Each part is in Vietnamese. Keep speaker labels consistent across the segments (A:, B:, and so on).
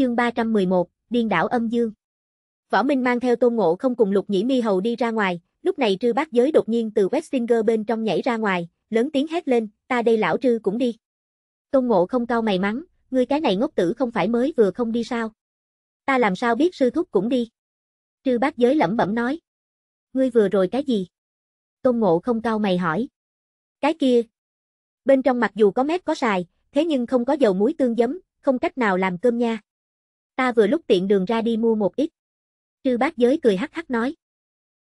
A: chương 311, điên đảo âm dương. Võ Minh mang theo Tôn Ngộ không cùng Lục Nhĩ Mi hầu đi ra ngoài, lúc này Trư Bác Giới đột nhiên từ Westinger bên trong nhảy ra ngoài, lớn tiếng hét lên, ta đây lão Trư cũng đi. Tôn Ngộ không cao mày mắng, ngươi cái này ngốc tử không phải mới vừa không đi sao? Ta làm sao biết sư thúc cũng đi? Trư Bác Giới lẩm bẩm nói. Ngươi vừa rồi cái gì? Tôn Ngộ không cao mày hỏi. Cái kia. Bên trong mặc dù có mép có xài, thế nhưng không có dầu muối tương giấm, không cách nào làm cơm nha. Ta vừa lúc tiện đường ra đi mua một ít. Trư bác giới cười hắc hắc nói.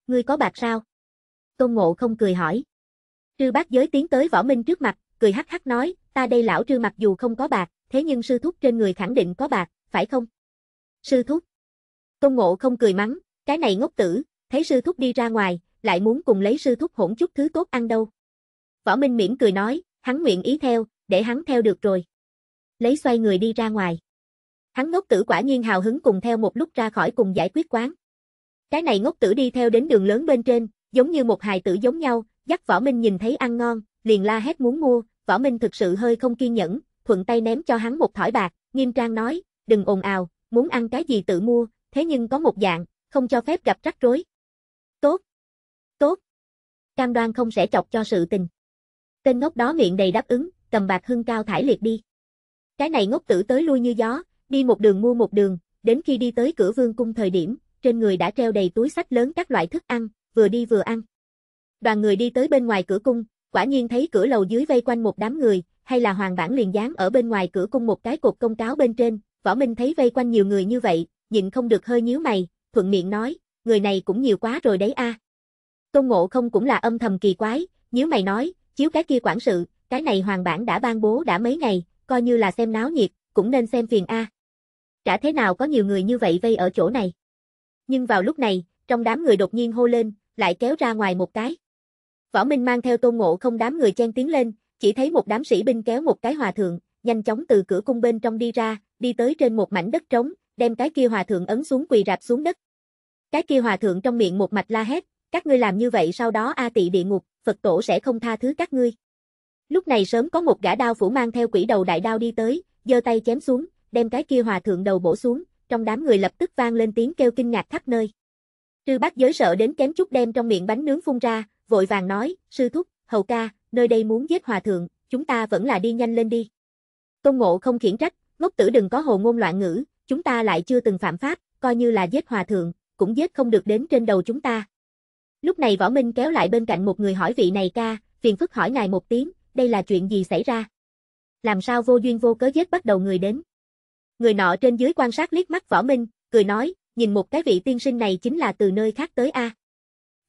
A: Ngươi có bạc sao? Tôn ngộ không cười hỏi. Trư bác giới tiến tới võ minh trước mặt, cười hắc hắc nói, ta đây lão trư mặc dù không có bạc, thế nhưng sư thúc trên người khẳng định có bạc, phải không? Sư thúc. Tôn ngộ không cười mắng, cái này ngốc tử, thấy sư thúc đi ra ngoài, lại muốn cùng lấy sư thúc hỗn chút thứ tốt ăn đâu. Võ Minh mỉm cười nói, hắn nguyện ý theo, để hắn theo được rồi. Lấy xoay người đi ra ngoài. Hắn ngốc tử quả nhiên hào hứng cùng theo một lúc ra khỏi cùng giải quyết quán. Cái này ngốc tử đi theo đến đường lớn bên trên, giống như một hài tử giống nhau, dắt Võ Minh nhìn thấy ăn ngon, liền la hét muốn mua, Võ Minh thực sự hơi không kiên nhẫn, thuận tay ném cho hắn một thỏi bạc, nghiêm trang nói, đừng ồn ào, muốn ăn cái gì tự mua, thế nhưng có một dạng, không cho phép gặp rắc rối. Tốt, tốt, cam đoan không sẽ chọc cho sự tình. Tên ngốc đó miệng đầy đáp ứng, cầm bạc hưng cao thải liệt đi. Cái này ngốc tử tới lui như gió, đi một đường mua một đường, đến khi đi tới cửa vương cung thời điểm, trên người đã treo đầy túi sách lớn các loại thức ăn, vừa đi vừa ăn. Đoàn người đi tới bên ngoài cửa cung, quả nhiên thấy cửa lầu dưới vây quanh một đám người, hay là hoàng bản liền dán ở bên ngoài cửa cung một cái cột công cáo bên trên, võ minh thấy vây quanh nhiều người như vậy, nhịn không được hơi nhíu mày, thuận miệng nói, người này cũng nhiều quá rồi đấy a. Tôn ngộ không cũng là âm thầm kỳ quái, nhíu mày nói, chiếu cái kia quản sự, cái này hoàng bản đã ban bố đã mấy ngày, coi như là xem náo nhiệt, cũng nên xem phiền a. À chả thế nào có nhiều người như vậy vây ở chỗ này. Nhưng vào lúc này, trong đám người đột nhiên hô lên, lại kéo ra ngoài một cái. Võ Minh mang theo tôn ngộ không đám người chen tiến lên, chỉ thấy một đám sĩ binh kéo một cái hòa thượng, nhanh chóng từ cửa cung bên trong đi ra, đi tới trên một mảnh đất trống, đem cái kia hòa thượng ấn xuống quỳ rạp xuống đất. Cái kia hòa thượng trong miệng một mạch la hét, các ngươi làm như vậy sau đó a tị địa ngục, Phật tổ sẽ không tha thứ các ngươi. Lúc này sớm có một gã đao phủ mang theo quỷ đầu đại đao đi tới, giơ tay chém xuống, đem cái kia hòa thượng đầu bổ xuống, trong đám người lập tức vang lên tiếng kêu kinh ngạc khắp nơi. Trư bác giới sợ đến kém chút đem trong miệng bánh nướng phun ra, vội vàng nói, sư thúc, hầu ca, nơi đây muốn giết hòa thượng, chúng ta vẫn là đi nhanh lên đi. Tôn ngộ không khiển trách, ngốc tử đừng có hồ ngôn loạn ngữ, chúng ta lại chưa từng phạm pháp, coi như là giết hòa thượng, cũng giết không được đến trên đầu chúng ta. Lúc này võ minh kéo lại bên cạnh một người hỏi vị này ca, phiền phức hỏi ngài một tiếng, đây là chuyện gì xảy ra? Làm sao vô duyên vô cớ giết bắt đầu người đến? Người nọ trên dưới quan sát liếc mắt Võ Minh, cười nói, nhìn một cái vị tiên sinh này chính là từ nơi khác tới a.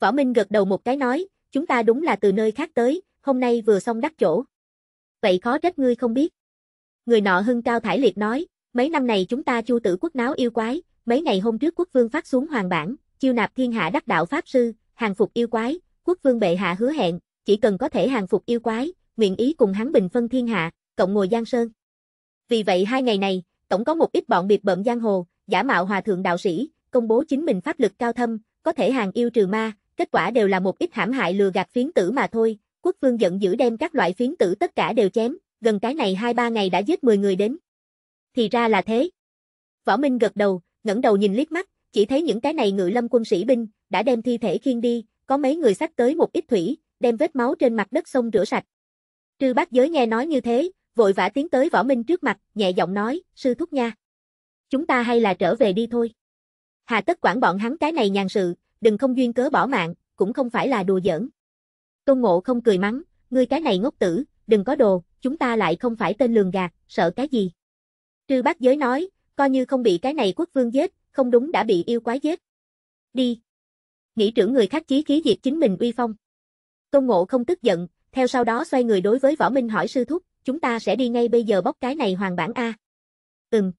A: Võ Minh gật đầu một cái nói, chúng ta đúng là từ nơi khác tới, hôm nay vừa xong đắc chỗ. Vậy khó trách ngươi không biết. Người nọ hưng cao thải liệt nói, mấy năm này chúng ta chu tử quốc náo yêu quái, mấy ngày hôm trước quốc vương phát xuống hoàng bản, chiêu nạp thiên hạ đắc đạo pháp sư, hàng phục yêu quái, quốc vương bệ hạ hứa hẹn, chỉ cần có thể hàng phục yêu quái, nguyện ý cùng hắn bình phân thiên hạ, cộng ngồi giang sơn. Vì vậy hai ngày này, tổng có một ít bọn biệt bợm giang hồ, giả mạo hòa thượng đạo sĩ, công bố chính mình pháp lực cao thâm, có thể hàng yêu trừ ma, kết quả đều là một ít hãm hại lừa gạt phiến tử mà thôi. Quốc vương giận dữ đem các loại phiến tử tất cả đều chém, gần cái này 2-3 ngày đã giết 10 người đến. Thì ra là thế. Võ Minh gật đầu, ngẩng đầu nhìn liếc mắt, chỉ thấy những cái này ngự lâm quân sĩ binh, đã đem thi thể khiêng đi, có mấy người xách tới một ít thủy, đem vết máu trên mặt đất sông rửa sạch. Trư bác giới nghe nói như thế, vội vã tiến tới Võ Minh trước mặt, nhẹ giọng nói, sư thúc nha. Chúng ta hay là trở về đi thôi. Hà tất quản bọn hắn cái này nhàn sự, đừng không duyên cớ bỏ mạng, cũng không phải là đùa giỡn. Tôn Ngộ không cười mắng, ngươi cái này ngốc tử, đừng có đồ, chúng ta lại không phải tên lường gạt, sợ cái gì. Trư bác giới nói, coi như không bị cái này quốc vương giết, không đúng đã bị yêu quái giết. Đi. Nghĩ trưởng người khác chí khí diệt chính mình uy phong. Tôn Ngộ không tức giận, theo sau đó xoay người đối với Võ Minh hỏi sư thúc, chúng ta sẽ đi ngay bây giờ bóc cái này hoàng bản A. Ừm.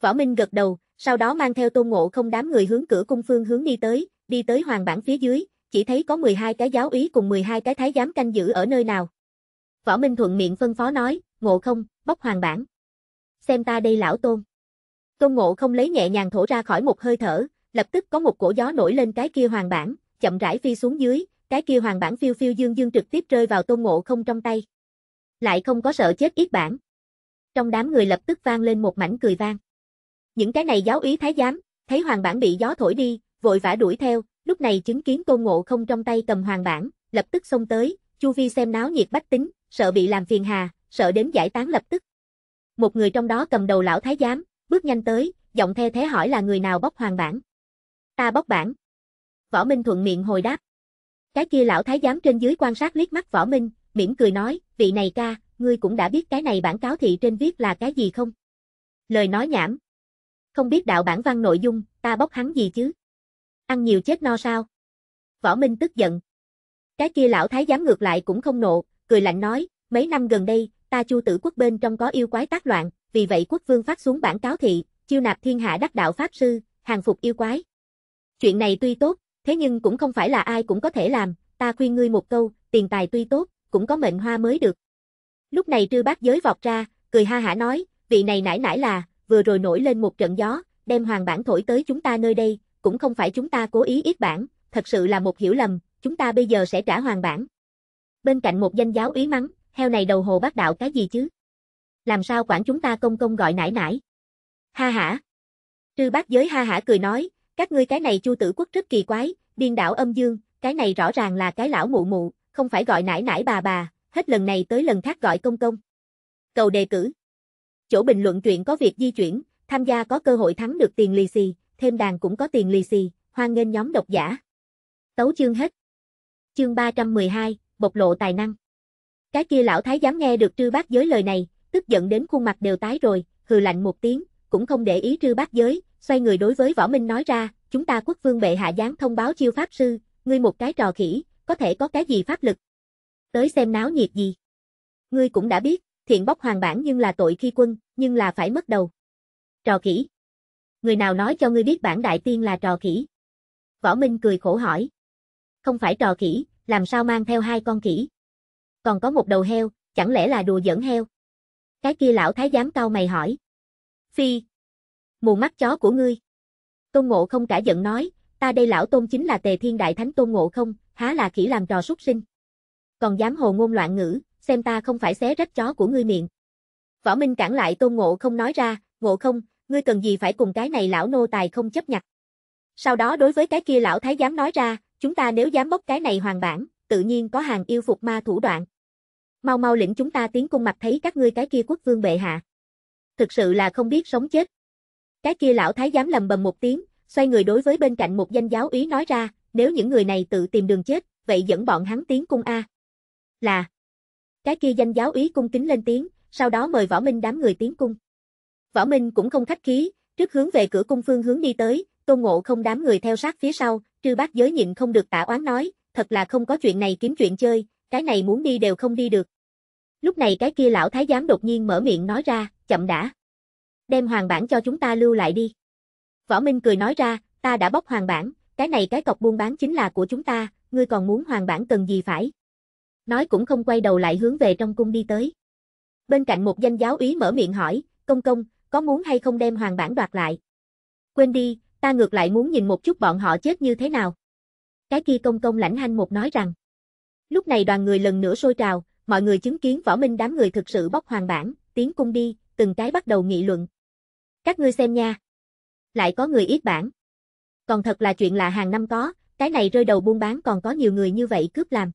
A: Võ Minh gật đầu, sau đó mang theo tôn ngộ không đám người hướng cửa cung phương hướng đi tới, đi tới hoàng bản phía dưới, chỉ thấy có 12 cái giáo ý cùng 12 cái thái giám canh giữ ở nơi nào. Võ Minh thuận miệng phân phó nói, ngộ không, bóc hoàng bản. Xem ta đây lão tôn. Tôn ngộ không lấy nhẹ nhàng thổ ra khỏi một hơi thở, lập tức có một cổ gió nổi lên cái kia hoàng bản, chậm rãi phi xuống dưới, cái kia hoàng bản phiêu phiêu dương dương trực tiếp rơi vào tôn ngộ không trong tay lại không có sợ chết ít bản. Trong đám người lập tức vang lên một mảnh cười vang. Những cái này giáo úy thái giám, thấy hoàng bản bị gió thổi đi, vội vã đuổi theo, lúc này chứng kiến Tôn Ngộ không trong tay cầm hoàng bản, lập tức xông tới, chu vi xem náo nhiệt bách tính, sợ bị làm phiền hà, sợ đến giải tán lập tức. Một người trong đó cầm đầu lão thái giám, bước nhanh tới, giọng the thế hỏi là người nào bóc hoàng bản. Ta bóc bản. Võ Minh thuận miệng hồi đáp. Cái kia lão thái giám trên dưới quan sát liếc mắt Võ Minh, mỉm cười nói, vị này ca, ngươi cũng đã biết cái này bản cáo thị trên viết là cái gì không? Lời nói nhảm. Không biết đạo bản văn nội dung, ta bóc hắn gì chứ? Ăn nhiều chết no sao? Võ Minh tức giận. Cái kia lão thái giám ngược lại cũng không nộ, cười lạnh nói, mấy năm gần đây, ta chu tử quốc bên trong có yêu quái tác loạn, vì vậy quốc vương phát xuống bản cáo thị, chiêu nạp thiên hạ đắc đạo pháp sư, hàng phục yêu quái. Chuyện này tuy tốt, thế nhưng cũng không phải là ai cũng có thể làm, ta khuyên ngươi một câu, tiền tài tuy tốt, cũng có mệnh hoa mới được. Lúc này trư bác giới vọt ra, cười ha hả nói, vị này nãy nãy là, vừa rồi nổi lên một trận gió, đem hoàng bản thổi tới chúng ta nơi đây, cũng không phải chúng ta cố ý ít bản, thật sự là một hiểu lầm, chúng ta bây giờ sẽ trả hoàng bản. Bên cạnh một danh giáo ý mắng, heo này đầu hồ bác đạo cái gì chứ? Làm sao quản chúng ta công công gọi nãy nãy? Ha hả! Trư bác giới ha hả cười nói, các ngươi cái này chu tử quốc rất kỳ quái, điên đảo âm dương, cái này rõ ràng là cái lão mụ mụ, không phải gọi nãi nãi bà bà, hết lần này tới lần khác gọi công công. Cầu đề cử. Chỗ bình luận chuyện có việc di chuyển, tham gia có cơ hội thắng được tiền lì xì, thêm đàn cũng có tiền lì xì, hoan nghênh nhóm độc giả. Tấu chương hết. Chương 312, bộc lộ tài năng. Cái kia lão thái dám nghe được trư bác giới lời này, tức giận đến khuôn mặt đều tái rồi, hừ lạnh một tiếng, cũng không để ý trư bác giới, xoay người đối với võ minh nói ra, chúng ta quốc vương bệ hạ giáng thông báo chiêu pháp sư, ngươi một cái trò khỉ, có thể có cái gì pháp lực. Tới xem náo nhiệt gì. Ngươi cũng đã biết, thiện bóc hoàng bản nhưng là tội khi quân, nhưng là phải mất đầu. Trò khỉ. Người nào nói cho ngươi biết bản đại tiên là trò khỉ? Võ Minh cười khổ hỏi. Không phải trò khỉ, làm sao mang theo hai con khỉ? Còn có một đầu heo, chẳng lẽ là đùa giỡn heo? Cái kia lão thái giám cao mày hỏi. Phi. Mù mắt chó của ngươi. Tôn Ngộ không cả giận nói, ta đây lão tôn chính là tề thiên đại thánh tôn ngộ không, há là khỉ làm trò súc sinh. Còn dám hồ ngôn loạn ngữ, xem ta không phải xé rách chó của ngươi miệng. Võ Minh cản lại tôn ngộ không nói ra, ngộ không, ngươi cần gì phải cùng cái này lão nô tài không chấp nhặt. Sau đó đối với cái kia lão thái giám nói ra, chúng ta nếu dám bốc cái này hoàng bản, tự nhiên có hàng yêu phục ma thủ đoạn. Mau mau lĩnh chúng ta tiến cung mặt thấy các ngươi cái kia quốc vương bệ hạ. Thực sự là không biết sống chết. Cái kia lão thái giám lầm bầm một tiếng, xoay người đối với bên cạnh một danh giáo úy nói ra, nếu những người này tự tìm đường chết, vậy dẫn bọn hắn tiến cung A. Là. Cái kia danh giáo úy cung kính lên tiếng, sau đó mời Võ Minh đám người tiến cung. Võ Minh cũng không khách khí, trước hướng về cửa cung phương hướng đi tới, Tôn Ngộ không đám người theo sát phía sau, trư bác giới nhịn không được tả oán nói, thật là không có chuyện này kiếm chuyện chơi, cái này muốn đi đều không đi được. Lúc này cái kia lão thái giám đột nhiên mở miệng nói ra, chậm đã. Đem hoàng bản cho chúng ta lưu lại đi. Võ Minh cười nói ra, ta đã bóc hoàng bản, cái này cái cọc buôn bán chính là của chúng ta, ngươi còn muốn hoàng bản cần gì phải. Nói cũng không quay đầu lại hướng về trong cung đi tới. Bên cạnh một danh giáo úy mở miệng hỏi, công công, có muốn hay không đem hoàng bản đoạt lại? Quên đi, ta ngược lại muốn nhìn một chút bọn họ chết như thế nào. Cái kia công công lãnh hanh một nói rằng. Lúc này đoàn người lần nữa sôi trào, mọi người chứng kiến võ minh đám người thực sự bóc hoàng bản, tiến cung đi, từng cái bắt đầu nghị luận. Các ngươi xem nha lại có người ít bản. Còn thật là chuyện là hàng năm có, cái này rơi đầu buôn bán còn có nhiều người như vậy cướp làm.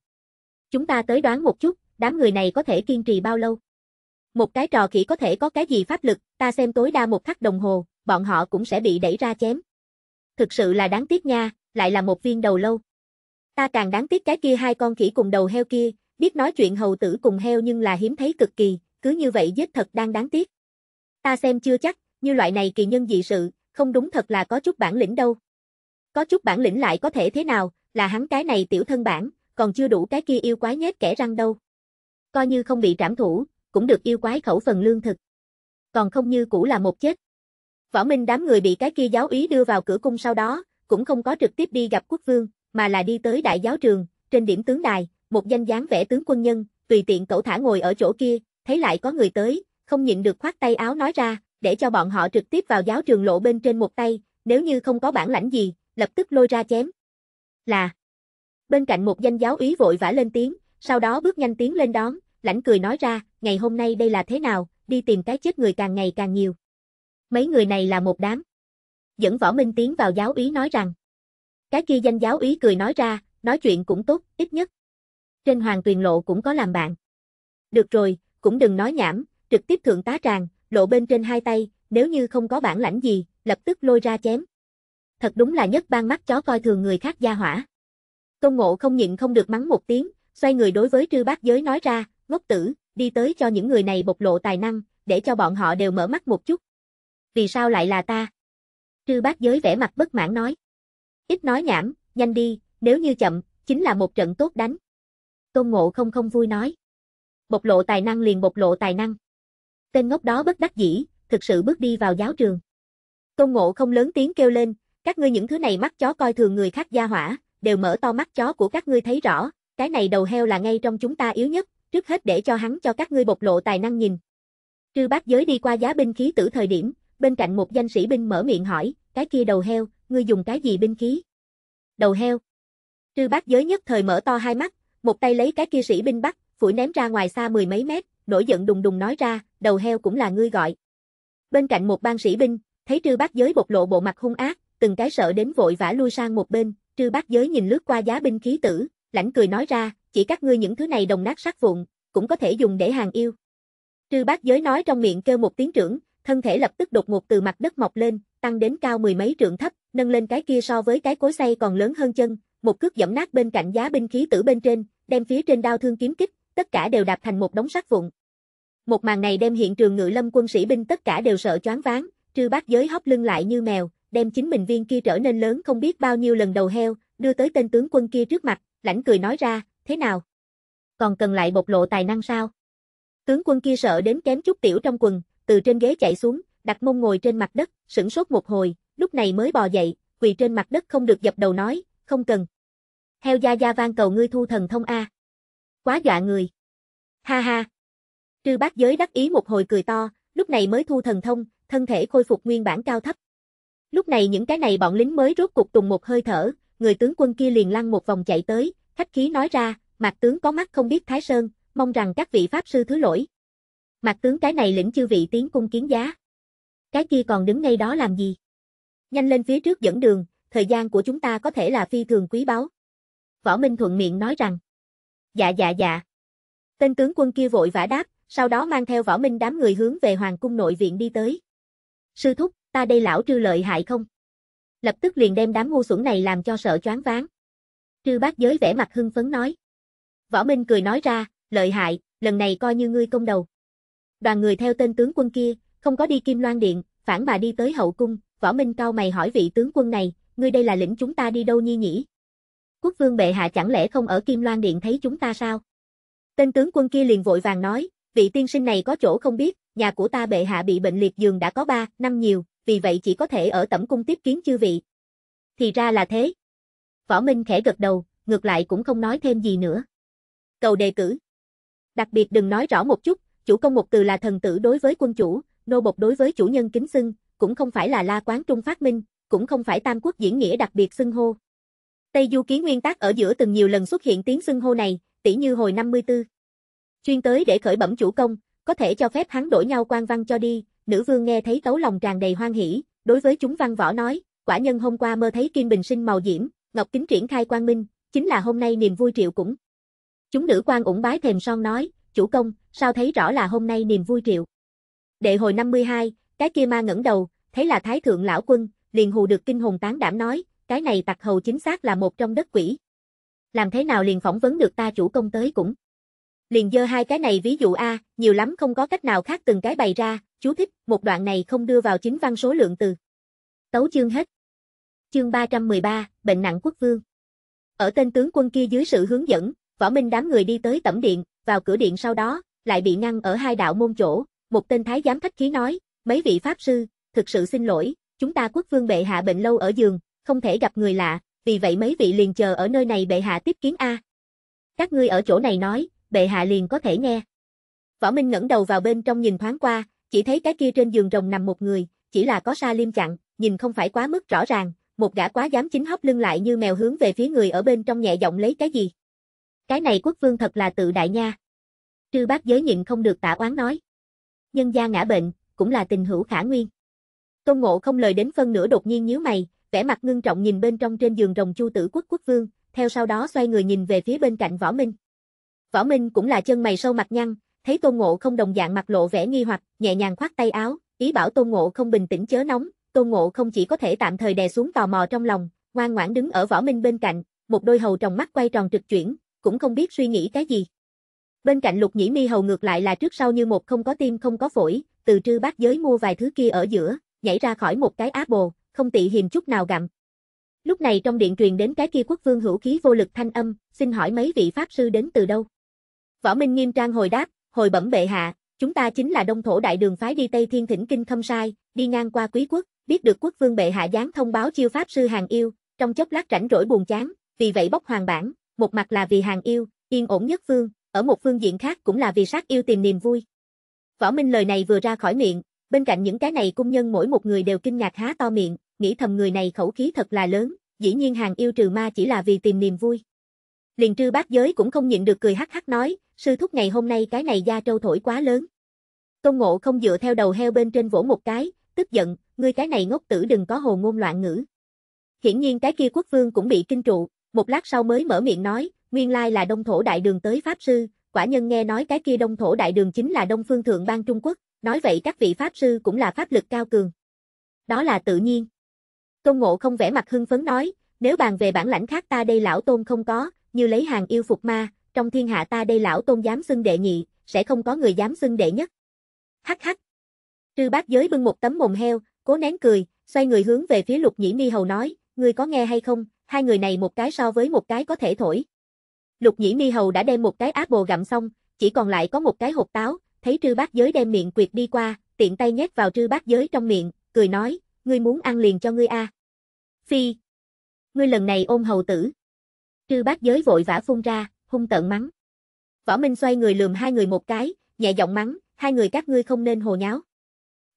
A: Chúng ta tới đoán một chút, đám người này có thể kiên trì bao lâu? Một cái trò khỉ có thể có cái gì pháp lực, ta xem tối đa một khắc đồng hồ, bọn họ cũng sẽ bị đẩy ra chém. Thực sự là đáng tiếc nha, lại là một viên đầu lâu. Ta càng đáng tiếc cái kia hai con khỉ cùng đầu heo kia, biết nói chuyện hầu tử cùng heo nhưng là hiếm thấy cực kỳ, cứ như vậy giết thật đang đáng tiếc. Ta xem chưa chắc, như loại này kỳ nhân dị sự, không đúng thật là có chút bản lĩnh đâu. Có chút bản lĩnh lại có thể thế nào, là hắn cái này tiểu thân bản, còn chưa đủ cái kia yêu quái nhét kẻ răng đâu. Coi như không bị trảm thủ, cũng được yêu quái khẩu phần lương thực. Còn không như cũ là một chết. Võ Minh đám người bị cái kia giáo úy đưa vào cửa cung sau đó, cũng không có trực tiếp đi gặp quốc vương, mà là đi tới đại giáo trường, trên điểm tướng đài, một danh dáng vẽ tướng quân nhân, tùy tiện cậu thả ngồi ở chỗ kia, thấy lại có người tới, không nhịn được khoát tay áo nói ra, để cho bọn họ trực tiếp vào giáo trường lộ bên trên một tay, nếu như không có bản lãnh gì, lập tức lôi ra chém. Là. Bên cạnh một danh giáo úy vội vã lên tiếng, sau đó bước nhanh tiến lên đón, lãnh cười nói ra, ngày hôm nay đây là thế nào, đi tìm cái chết người càng ngày càng nhiều. Mấy người này là một đám. Dẫn võ minh tiến vào giáo úy nói rằng. Cái kia danh giáo úy cười nói ra, nói chuyện cũng tốt, ít nhất. Trên hoàng tuyền lộ cũng có làm bạn. Được rồi, cũng đừng nói nhảm, trực tiếp thượng tá tràng, lộ bên trên hai tay, nếu như không có bản lãnh gì, lập tức lôi ra chém. Thật đúng là nhất ban mắt chó coi thường người khác gia hỏa. Tôn Ngộ không nhịn không được mắng một tiếng, xoay người đối với trư bác giới nói ra, ngốc tử, đi tới cho những người này bộc lộ tài năng, để cho bọn họ đều mở mắt một chút. Vì sao lại là ta? Trư bác giới vẻ mặt bất mãn nói. Ít nói nhảm, nhanh đi, nếu như chậm, chính là một trận tốt đánh. Tôn Ngộ không không vui nói. Bộc lộ tài năng liền bộc lộ tài năng. Tên ngốc đó bất đắc dĩ, thực sự bước đi vào giáo trường. Tôn Ngộ không lớn tiếng kêu lên, các ngươi những thứ này mắt chó coi thường người khác gia hỏa, đều mở to mắt chó của các ngươi thấy rõ, cái này đầu heo là ngay trong chúng ta yếu nhất, trước hết để cho hắn cho các ngươi bộc lộ tài năng nhìn. Trư bác giới đi qua giá binh khí tử thời điểm, bên cạnh một danh sĩ binh mở miệng hỏi, cái kia đầu heo, ngươi dùng cái gì binh khí? Đầu heo. Trư bác giới nhất thời mở to hai mắt, một tay lấy cái kia sĩ binh bắt, phủi ném ra ngoài xa mười mấy mét, nổi giận đùng đùng nói ra, đầu heo cũng là ngươi gọi. Bên cạnh một ban sĩ binh, thấy trư Bát giới bộc lộ bộ mặt hung ác, từng cái sợ đến vội vã lui sang một bên, trư Bát giới nhìn lướt qua giá binh khí tử, lãnh cười nói ra, chỉ các ngươi những thứ này đồng nát sát vụn, cũng có thể dùng để hàng yêu. Trư Bát giới nói trong miệng kêu một tiếng trưởng, thân thể lập tức đột ngột từ mặt đất mọc lên, tăng đến cao mười mấy trượng thấp, nâng lên cái kia so với cái cối xay còn lớn hơn chân, một cước giẫm nát bên cạnh giá binh khí tử bên trên, đem phía trên đao thương kiếm kích tất cả đều đạp thành một đống sắt vụn. Một màn này đem hiện trường ngự lâm quân sĩ binh tất cả đều sợ choáng váng, trư bác giới hóc lưng lại như mèo, đem chính mình viên kia trở nên lớn không biết bao nhiêu lần đầu heo, đưa tới tên tướng quân kia trước mặt, lãnh cười nói ra, thế nào? Còn cần lại bộc lộ tài năng sao? Tướng quân kia sợ đến kém chút tiểu trong quần, từ trên ghế chạy xuống, đặt mông ngồi trên mặt đất, sững sốt một hồi, lúc này mới bò dậy, quỳ trên mặt đất không được dập đầu nói, không cần. Heo gia gia vang cầu ngươi thu thần thông A quá dọa người. Ha ha. Trư bác giới đắc ý một hồi cười to, lúc này mới thu thần thông, thân thể khôi phục nguyên bản cao thấp. Lúc này những cái này bọn lính mới rốt cục tùng một hơi thở, người tướng quân kia liền lăn một vòng chạy tới, khách khí nói ra, mặt tướng có mắt không biết Thái Sơn, mong rằng các vị pháp sư thứ lỗi. Mặt tướng cái này lĩnh chư vị tiến cung kiến giá. Cái kia còn đứng ngay đó làm gì? Nhanh lên phía trước dẫn đường, thời gian của chúng ta có thể là phi thường quý báu. Võ Minh thuận miệng nói rằng. Dạ dạ dạ. Tên tướng quân kia vội vã đáp, sau đó mang theo võ minh đám người hướng về hoàng cung nội viện đi tới. Sư thúc, ta đây lão trư lợi hại không? Lập tức liền đem đám ngu xuẩn này làm cho sợ choáng váng. Trư bác giới vẻ mặt hưng phấn nói. Võ minh cười nói ra, lợi hại, lần này coi như ngươi công đầu. Đoàn người theo tên tướng quân kia, không có đi kim loan điện, phản mà đi tới hậu cung, võ minh cao mày hỏi vị tướng quân này, ngươi đây là lĩnh chúng ta đi đâu nhi nhỉ? quốc vương bệ hạ chẳng lẽ không ở Kim Loan Điện thấy chúng ta sao? Tên tướng quân kia liền vội vàng nói, vị tiên sinh này có chỗ không biết, nhà của ta bệ hạ bị bệnh liệt giường đã có 3, năm nhiều, vì vậy chỉ có thể ở tẩm cung tiếp kiến chư vị. Thì ra là thế. Võ Minh khẽ gật đầu, ngược lại cũng không nói thêm gì nữa. Cầu đề cử. Đặc biệt đừng nói rõ một chút, chủ công một từ là thần tử đối với quân chủ, nô bộc đối với chủ nhân kính xưng, cũng không phải là la quán trung phát minh, cũng không phải tam quốc diễn nghĩa đặc biệt xưng hô, Tây Du Ký Nguyên Tác ở giữa từng nhiều lần xuất hiện tiếng xưng hô này, tỉ như hồi 54. Chuyên tới để khởi bẩm chủ công, có thể cho phép hắn đổi nhau quan văn cho đi, nữ vương nghe thấy tấu lòng tràn đầy hoan hỷ, đối với chúng văn võ nói, quả nhân hôm qua mơ thấy kim bình sinh màu diễm, ngọc kính triển khai quang minh, chính là hôm nay niềm vui triệu cũng. Chúng nữ quan ủng bái thềm son nói, chủ công, sao thấy rõ là hôm nay niềm vui triệu. Đệ hồi 52, cái kia ma ngẩng đầu, thấy là thái thượng lão quân, liền hù được kinh hồn tán đảm nói, cái này tặc hầu chính xác là một trong đất quỷ. Làm thế nào liền phỏng vấn được ta chủ công tới cũng. Liền dơ hai cái này ví dụ A, nhiều lắm không có cách nào khác từng cái bày ra, chú thích, một đoạn này không đưa vào chính văn số lượng từ. Tấu chương hết. Chương 313, Bệnh nặng quốc vương. Ở tên tướng quân kia dưới sự hướng dẫn, võ minh đám người đi tới tẩm điện, vào cửa điện sau đó, lại bị ngăn ở hai đạo môn chỗ, một tên thái giám khách khí nói, mấy vị pháp sư, thực sự xin lỗi, chúng ta quốc vương bệ hạ bệnh lâu ở giường, không thể gặp người lạ, vì vậy mấy vị liền chờ ở nơi này bệ hạ tiếp kiến A. Các ngươi ở chỗ này nói, bệ hạ liền có thể nghe. Võ Minh ngẩng đầu vào bên trong nhìn thoáng qua, chỉ thấy cái kia trên giường rồng nằm một người, chỉ là có sa liêm chặn, nhìn không phải quá mức rõ ràng, một gã quá dám chính hóc lưng lại như mèo hướng về phía người ở bên trong nhẹ giọng lấy cái gì. Cái này quốc vương thật là tự đại nha. Trư bác giới nhịn không được tả oán nói. Nhân gia ngã bệnh, cũng là tình hữu khả nguyên. Tôn ngộ không lời đến phân nửa đột nhiên nhíu mày, vẻ mặt ngưng trọng nhìn bên trong trên giường rồng chu tử quốc quốc vương, theo sau đó xoay người nhìn về phía bên cạnh Võ Minh. Võ Minh cũng là chân mày sâu mặt nhăn, thấy Tôn Ngộ không đồng dạng mặt lộ vẻ nghi hoặc, nhẹ nhàng khoát tay áo, ý bảo Tôn Ngộ không bình tĩnh chớ nóng, Tôn Ngộ không chỉ có thể tạm thời đè xuống tò mò trong lòng, ngoan ngoãn đứng ở Võ Minh bên cạnh, một đôi hầu tròng mắt quay tròn trực chuyển, cũng không biết suy nghĩ cái gì. Bên cạnh Lục Nhĩ Mi hầu ngược lại là trước sau như một không có tim không có phổi, từ trư bát giới mua vài thứ kia ở giữa, nhảy ra khỏi một cái áp bồ, không tị hiềm chút nào gặm. Lúc này trong điện truyền đến cái kia quốc vương hữu khí vô lực thanh âm, xin hỏi mấy vị pháp sư đến từ đâu? Võ Minh nghiêm trang hồi đáp, hồi bẩm bệ hạ, chúng ta chính là đông thổ đại đường phái đi Tây Thiên Thỉnh Kinh Khâm Sai, đi ngang qua quý quốc, biết được quốc vương bệ hạ giáng thông báo chiêu pháp sư hàng yêu, trong chốc lát rảnh rỗi buồn chán, vì vậy bốc hoàng bản, một mặt là vì hàng yêu, yên ổn nhất phương, ở một phương diện khác cũng là vì sát yêu tìm niềm vui. Võ Minh lời này vừa ra khỏi miệng, bên cạnh những cái này cung nhân mỗi một người đều kinh ngạc há to miệng, nghĩ thầm người này khẩu khí thật là lớn, dĩ nhiên hàng yêu trừ ma chỉ là vì tìm niềm vui. Liền trư bác giới cũng không nhịn được cười hắc hắc nói, sư thúc ngày hôm nay cái này da trâu thổi quá lớn. Tôn ngộ không dựa theo đầu heo bên trên vỗ một cái, tức giận, ngươi cái này ngốc tử đừng có hồ ngôn loạn ngữ. Hiển nhiên cái kia quốc vương cũng bị kinh trụ, một lát sau mới mở miệng nói, nguyên lai là đông thổ đại đường tới Pháp sư, quả nhân nghe nói cái kia đông thổ đại đường chính là đông phương thượng bang Trung Quốc, nói vậy các vị Pháp sư cũng là pháp lực cao cường. Đó là tự nhiên. Tôn Ngộ không vẻ mặt hưng phấn nói, nếu bàn về bản lãnh khác ta đây lão tôn không có, như lấy hàng yêu phục ma, trong thiên hạ ta đây lão tôn dám xưng đệ nhị, sẽ không có người dám xưng đệ nhất. Hắc hắc. Trư bác giới bưng một tấm mồm heo, cố nén cười, xoay người hướng về phía lục nhĩ mi hầu nói, ngươi có nghe hay không, hai người này một cái so với một cái có thể thổi. Lục nhĩ mi hầu đã đem một cái áp bồ gặm xong, chỉ còn lại có một cái hộp táo, thấy trư bác giới đem miệng quyệt đi qua, tiện tay nhét vào trư bác giới trong miệng, cười nói, ngươi muốn ăn liền cho ngươi a. À. Phi. Ngươi lần này ôm hầu tử. Trư bác giới vội vã phun ra, hung tận mắng. Võ Minh xoay người lườm hai người một cái, nhẹ giọng mắng, hai người các ngươi không nên hồ nháo.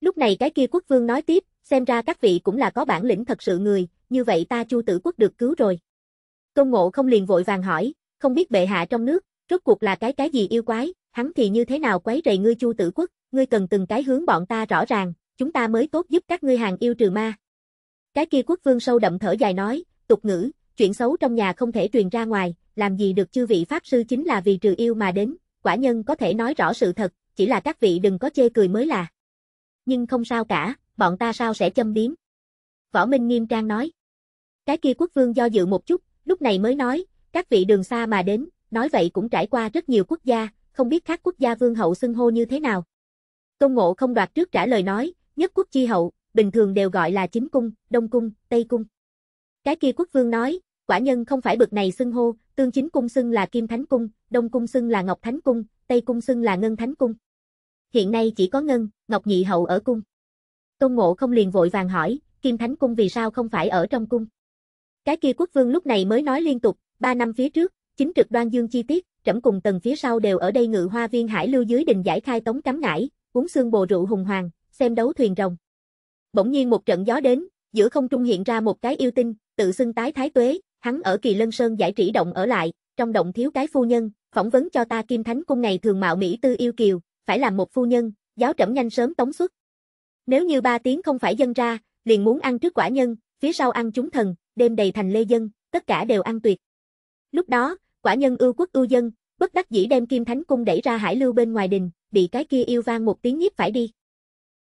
A: Lúc này cái kia quốc vương nói tiếp, xem ra các vị cũng là có bản lĩnh thật sự người, như vậy ta chu tử quốc được cứu rồi. Công ngộ không liền vội vàng hỏi, không biết bệ hạ trong nước, rốt cuộc là cái cái gì yêu quái, hắn thì như thế nào quấy rầy ngươi chu tử quốc, ngươi cần từng cái hướng bọn ta rõ ràng, chúng ta mới tốt giúp các ngươi hàng yêu trừ ma. Cái kia quốc vương sâu đậm thở dài nói, tục ngữ, chuyện xấu trong nhà không thể truyền ra ngoài, làm gì được chư vị pháp sư chính là vì trừ yêu mà đến, quả nhân có thể nói rõ sự thật, chỉ là các vị đừng có chê cười mới là. Nhưng không sao cả, bọn ta sao sẽ châm biếm. Võ Minh nghiêm trang nói. Cái kia quốc vương do dự một chút, lúc này mới nói, các vị đường xa mà đến, nói vậy cũng trải qua rất nhiều quốc gia, không biết các quốc gia vương hậu xưng hô như thế nào. Tôn Ngộ không đoạt trước trả lời nói, Nhất quốc chi hậu, bình thường đều gọi là chính cung, đông cung, tây cung. Cái kia quốc vương nói, quả nhân không phải bực này xưng hô, tương chính cung xưng là kim thánh cung, đông cung xưng là ngọc thánh cung, tây cung xưng là ngân thánh cung. Hiện nay chỉ có ngân, ngọc nhị hậu ở cung. Tôn ngộ không liền vội vàng hỏi, kim thánh cung vì sao không phải ở trong cung? Cái kia quốc vương lúc này mới nói liên tục, ba năm phía trước, chính trực đoan dương chi tiết, trẫm cùng tầng phía sau đều ở đây ngự hoa viên hải lưu dưới đình giải khai tống cắm ngải, uống xương bồ rượu hùng hoàng, xem đấu thuyền rồng. Bỗng nhiên một trận gió đến, giữa không trung hiện ra một cái yêu tinh, tự xưng tái thái tuế, hắn ở kỳ lân sơn giải trĩ động ở lại, trong động thiếu cái phu nhân, phỏng vấn cho ta kim thánh cung ngày thường mạo Mỹ tư yêu kiều, phải làm một phu nhân, giáo trẫm nhanh sớm tống xuất. Nếu như ba tiếng không phải dân ra, liền muốn ăn trước quả nhân, phía sau ăn chúng thần, đêm đầy thành lê dân, tất cả đều ăn tuyệt. Lúc đó, quả nhân ưu quốc ưu dân, bất đắc dĩ đem kim thánh cung đẩy ra hải lưu bên ngoài đình, bị cái kia yêu vang một tiếng nhiếp phải đi.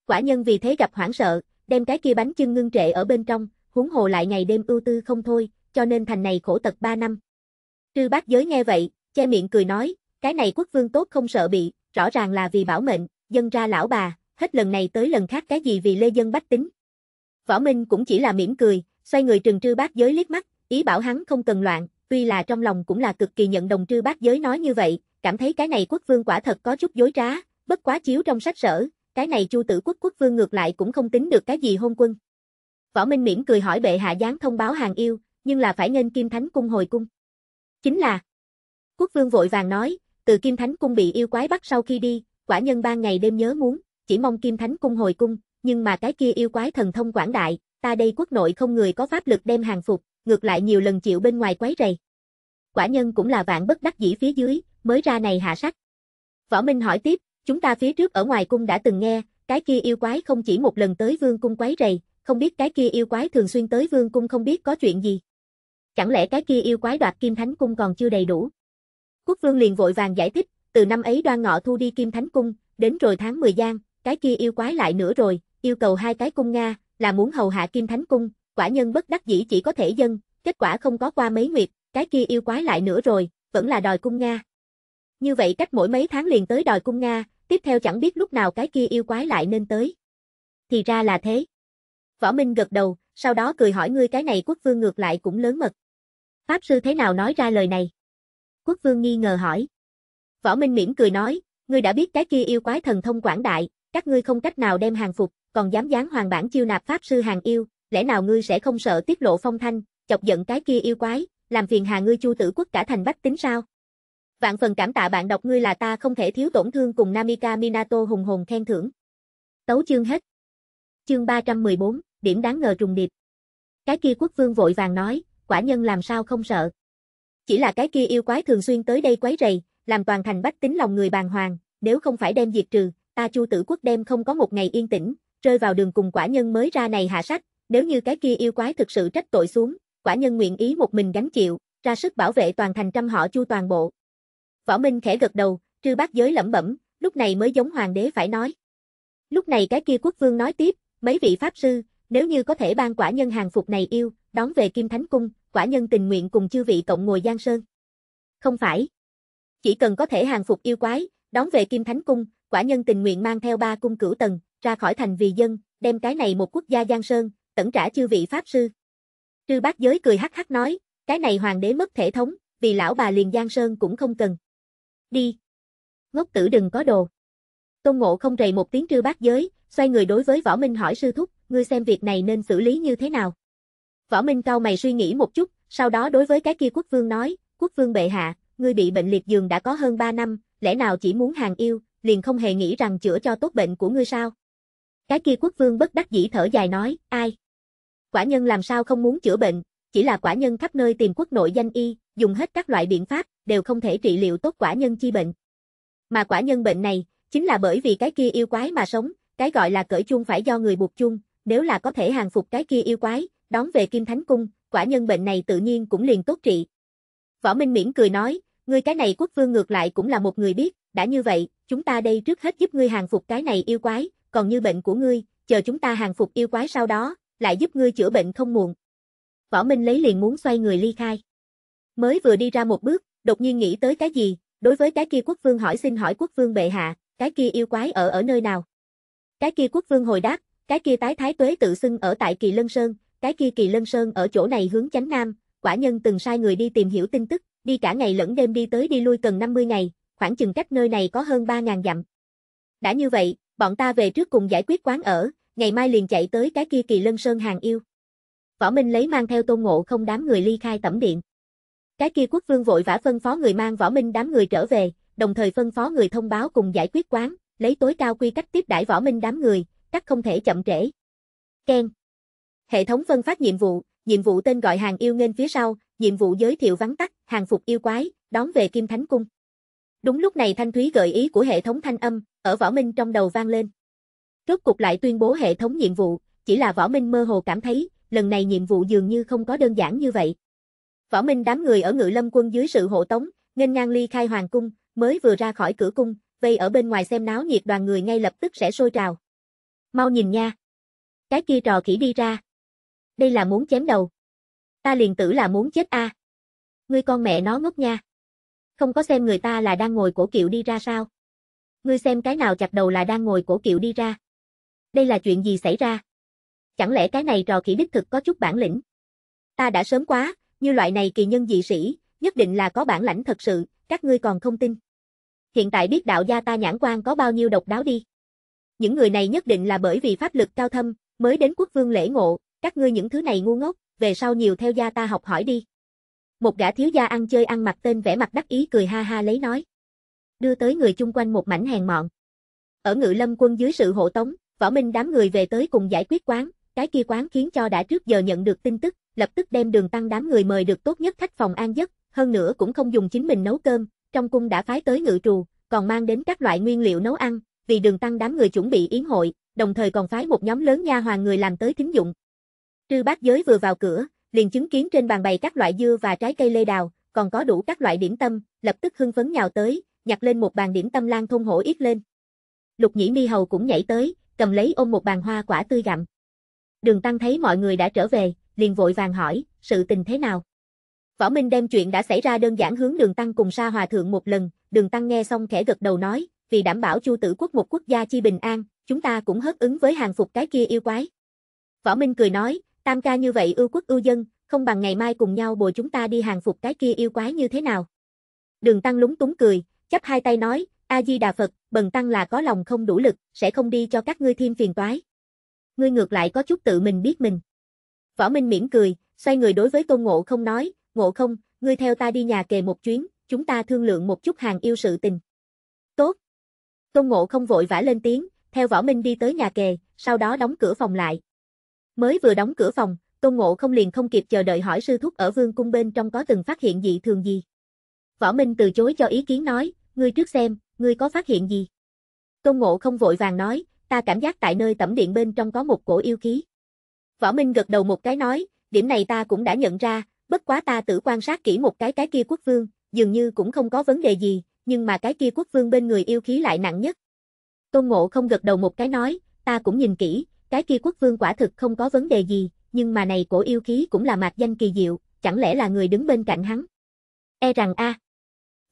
A: Quả nhân vì thế gặp hoảng sợ, đem cái kia bánh chưng ngưng trệ ở bên trong, huống hồ lại ngày đêm ưu tư không thôi, cho nên thành này khổ tật ba năm. Trư bác giới nghe vậy, che miệng cười nói, cái này quốc vương tốt không sợ bị, rõ ràng là vì bảo mệnh, dân ra lão bà, hết lần này tới lần khác cái gì vì lê dân bách tính. Võ Minh cũng chỉ là mỉm cười, xoay người trừng trư bác giới liếc mắt, ý bảo hắn không cần loạn, tuy là trong lòng cũng là cực kỳ nhận đồng trư bác giới nói như vậy, cảm thấy cái này quốc vương quả thật có chút dối trá, bất quá chiếu trong sách sở, cái này Chu Tử Quốc quốc vương ngược lại cũng không tính được cái gì hôn quân. Võ Minh miễn cười hỏi bệ hạ gián thông báo hàng yêu, nhưng là phải nên Kim Thánh cung hồi cung. Chính là Quốc vương vội vàng nói, từ Kim Thánh cung bị yêu quái bắt sau khi đi, quả nhân ba ngày đêm nhớ muốn, chỉ mong Kim Thánh cung hồi cung, nhưng mà cái kia yêu quái thần thông quảng đại, ta đây quốc nội không người có pháp lực đem hàng phục, ngược lại nhiều lần chịu bên ngoài quấy rầy. Quả nhân cũng là vạn bất đắc dĩ phía dưới, mới ra này hạ sắc. Võ Minh hỏi tiếp, Chúng ta phía trước ở ngoài cung đã từng nghe, cái kia yêu quái không chỉ một lần tới vương cung quấy rầy, không biết cái kia yêu quái thường xuyên tới vương cung không biết có chuyện gì. Chẳng lẽ cái kia yêu quái đoạt kim thánh cung còn chưa đầy đủ? Quốc vương liền vội vàng giải thích, từ năm ấy đoan ngọ thu đi kim thánh cung, đến rồi tháng 10 gian, cái kia yêu quái lại nữa rồi, yêu cầu hai cái cung Nga, là muốn hầu hạ kim thánh cung, quả nhân bất đắc dĩ chỉ có thể dân, kết quả không có qua mấy nguyệt, cái kia yêu quái lại nữa rồi, vẫn là đòi cung Nga. Như vậy cách mỗi mấy tháng liền tới đòi cung Nga, tiếp theo chẳng biết lúc nào cái kia yêu quái lại nên tới. Thì ra là thế. Võ Minh gật đầu, sau đó cười hỏi ngươi cái này quốc vương ngược lại cũng lớn mật. Pháp sư thế nào nói ra lời này? Quốc vương nghi ngờ hỏi. Võ Minh mỉm cười nói, ngươi đã biết cái kia yêu quái thần thông quảng đại, các ngươi không cách nào đem hàng phục, còn dám dán hoàng bản chiêu nạp pháp sư hàng yêu, lẽ nào ngươi sẽ không sợ tiết lộ phong thanh, chọc giận cái kia yêu quái, làm phiền hà ngươi chu tử quốc cả thành bách tính sao? Vạn phần cảm tạ bạn đọc ngươi là ta không thể thiếu tổn thương cùng Namika Minato hùng hồn khen thưởng. Tấu chương hết. Chương 314, điểm đáng ngờ trùng điệp. Cái kia quốc vương vội vàng nói, quả nhân làm sao không sợ. Chỉ là cái kia yêu quái thường xuyên tới đây quấy rầy, làm toàn thành bách tính lòng người bàng hoàng, nếu không phải đem diệt trừ, ta chu tử quốc đem không có một ngày yên tĩnh, rơi vào đường cùng quả nhân mới ra này hạ sách, nếu như cái kia yêu quái thực sự trách tội xuống, quả nhân nguyện ý một mình gánh chịu, ra sức bảo vệ toàn thành trăm họ chu toàn bộ, Võ Minh khẽ gật đầu, trư bác giới lẩm bẩm, lúc này mới giống hoàng đế phải nói. Lúc này cái kia quốc vương nói tiếp, mấy vị pháp sư, nếu như có thể ban quả nhân hàng phục này yêu, đón về Kim Thánh Cung, quả nhân tình nguyện cùng chư vị cộng ngồi Giang Sơn. Không phải. Chỉ cần có thể hàng phục yêu quái, đón về Kim Thánh Cung, quả nhân tình nguyện mang theo ba cung cửu tầng, ra khỏi thành vì dân, đem cái này một quốc gia Giang Sơn, tẩn trả chư vị pháp sư. Trư bác giới cười hắc hắc nói, cái này hoàng đế mất thể thống, vì lão bà liền Giang Sơn cũng không cần đi. Ngốc tử đừng có đồ. Tôn Ngộ không rầy một tiếng trư bát giới, xoay người đối với Võ Minh hỏi sư thúc, ngươi xem việc này nên xử lý như thế nào. Võ Minh cao mày suy nghĩ một chút, sau đó đối với cái kia quốc vương nói, quốc vương bệ hạ, ngươi bị bệnh liệt giường đã có hơn 3 năm, lẽ nào chỉ muốn hàng yêu, liền không hề nghĩ rằng chữa cho tốt bệnh của ngươi sao. Cái kia quốc vương bất đắc dĩ thở dài nói, ai? Quả nhân làm sao không muốn chữa bệnh, chỉ là quả nhân khắp nơi tìm quốc nội danh y, dùng hết các loại biện pháp, đều không thể trị liệu tốt quả nhân chi bệnh. Mà quả nhân bệnh này, chính là bởi vì cái kia yêu quái mà sống, cái gọi là cởi chuông phải do người buộc chuông, nếu là có thể hàng phục cái kia yêu quái, đón về Kim Thánh Cung, quả nhân bệnh này tự nhiên cũng liền tốt trị. Võ Minh Miễn cười nói, ngươi cái này quốc vương ngược lại cũng là một người biết, đã như vậy, chúng ta đây trước hết giúp ngươi hàng phục cái này yêu quái, còn như bệnh của ngươi, chờ chúng ta hàng phục yêu quái sau đó, lại giúp ngươi chữa bệnh không muộn. Võ Minh lấy liền muốn xoay người ly khai. Mới vừa đi ra một bước, đột nhiên nghĩ tới cái gì, đối với cái kia quốc vương hỏi xin hỏi quốc vương bệ hạ, cái kia yêu quái ở ở nơi nào? Cái kia quốc vương hồi đáp, cái kia tái thái tuế tự xưng ở tại Kỳ Lân Sơn, cái kia Kỳ Lân Sơn ở chỗ này hướng chánh nam, quả nhân từng sai người đi tìm hiểu tin tức, đi cả ngày lẫn đêm đi tới đi lui cần 50 ngày, khoảng chừng cách nơi này có hơn 3.000 dặm. Đã như vậy, bọn ta về trước cùng giải quyết quán ở, ngày mai liền chạy tới cái kia Kỳ Lân Sơn hàng yêu. Võ Minh lấy mang theo Tôn Ngộ không đám người ly khai tẩm điện. Cái kia quốc vương vội vã phân phó người mang Võ Minh đám người trở về, đồng thời phân phó người thông báo cùng giải quyết quán, lấy tối cao quy cách tiếp đãi Võ Minh đám người, các không thể chậm trễ. Ken. Hệ thống phân phát nhiệm vụ, nhiệm vụ tên gọi hàng yêu nghênh phía sau, nhiệm vụ giới thiệu vắn tắt, hàng phục yêu quái, đón về Kim Thánh Cung. Đúng lúc này Thanh Thúy gợi ý của hệ thống thanh âm, ở Võ Minh trong đầu vang lên. Rốt cục lại tuyên bố hệ thống nhiệm vụ, chỉ là Võ Minh mơ hồ cảm thấy, lần này nhiệm vụ dường như không có đơn giản như vậy. Võ Minh đám người ở Ngự Lâm quân dưới sự hộ tống, nghênh ngang ly khai hoàng cung, mới vừa ra khỏi cửa cung, vây ở bên ngoài xem náo nhiệt đoàn người ngay lập tức sẽ sôi trào. Mau nhìn nha. Cái kia trò khỉ đi ra. Đây là muốn chém đầu. Ta liền tử là muốn chết a. À. Ngươi con mẹ nó ngốc nha. Không có xem người ta là đang ngồi cổ kiệu đi ra sao? Ngươi xem cái nào chặt đầu là đang ngồi cổ kiệu đi ra. Đây là chuyện gì xảy ra? Chẳng lẽ cái này trò kỹ đích thực có chút bản lĩnh? Ta đã sớm quá, như loại này kỳ nhân dị sĩ, nhất định là có bản lãnh thật sự, các ngươi còn không tin. Hiện tại biết đạo gia ta nhãn quan có bao nhiêu độc đáo đi. Những người này nhất định là bởi vì pháp lực cao thâm, mới đến quốc vương lễ ngộ, các ngươi những thứ này ngu ngốc, về sau nhiều theo gia ta học hỏi đi. Một gã thiếu gia ăn chơi ăn mặc tên vẻ mặt đắc ý cười ha ha lấy nói. Đưa tới người chung quanh một mảnh hèn mọn. Ở ngự lâm quân dưới sự hộ tống, võ minh đám người về tới cùng giải quyết quán, cái kia quán khiến cho đã trước giờ nhận được tin tức, lập tức đem đường tăng đám người mời được tốt nhất khách phòng an giấc, hơn nữa cũng không dùng chính mình nấu cơm, trong cung đã phái tới ngự trù, còn mang đến các loại nguyên liệu nấu ăn, vì đường tăng đám người chuẩn bị yến hội, đồng thời còn phái một nhóm lớn nha hoàng người làm tới thính dụng. Trư bác giới vừa vào cửa, liền chứng kiến trên bàn bày các loại dưa và trái cây lê đào, còn có đủ các loại điểm tâm, lập tức hưng phấn nhào tới, nhặt lên một bàn điểm tâm lan thôn hổ ít lên. Lục nhĩ mi hầu cũng nhảy tới, cầm lấy ôm một bàn hoa quả tươi gặm. Đường Tăng thấy mọi người đã trở về, liền vội vàng hỏi, sự tình thế nào? Võ Minh đem chuyện đã xảy ra đơn giản hướng Đường Tăng cùng Sa Hòa Thượng một lần, Đường Tăng nghe xong khẽ gật đầu nói, vì đảm bảo Chu Tử Quốc một quốc gia chi bình an, chúng ta cũng hớt ứng với hàng phục cái kia yêu quái. Võ Minh cười nói, tam ca như vậy ưu quốc ưu dân, không bằng ngày mai cùng nhau bồi chúng ta đi hàng phục cái kia yêu quái như thế nào. Đường Tăng lúng túng cười, chắp hai tay nói, A-di-đà Phật, bần tăng là có lòng không đủ lực, sẽ không đi cho các ngươi thêm phiền toái ngươi ngược lại có chút tự mình biết mình. Võ Minh miễn cười, xoay người đối với Tôn Ngộ không nói, Ngộ không, ngươi theo ta đi nhà kề một chuyến, chúng ta thương lượng một chút hàng yêu sự tình. Tốt. Tôn Ngộ không vội vã lên tiếng, theo Võ Minh đi tới nhà kề, sau đó đóng cửa phòng lại. Mới vừa đóng cửa phòng, Tôn Ngộ không liền không kịp chờ đợi hỏi sư thúc ở vương cung bên trong có từng phát hiện gì thường gì. Võ Minh từ chối cho ý kiến nói, ngươi trước xem, ngươi có phát hiện gì? Tôn Ngộ không vội vàng nói, ta cảm giác tại nơi tẩm điện bên trong có một cổ yêu khí. Võ Minh gật đầu một cái nói, điểm này ta cũng đã nhận ra, bất quá ta tự quan sát kỹ một cái cái kia quốc vương, dường như cũng không có vấn đề gì, nhưng mà cái kia quốc vương bên người yêu khí lại nặng nhất. Tôn Ngộ không gật đầu một cái nói, ta cũng nhìn kỹ, cái kia quốc vương quả thực không có vấn đề gì, nhưng mà này cổ yêu khí cũng là mạc danh kỳ diệu, chẳng lẽ là người đứng bên cạnh hắn. E rằng a. À.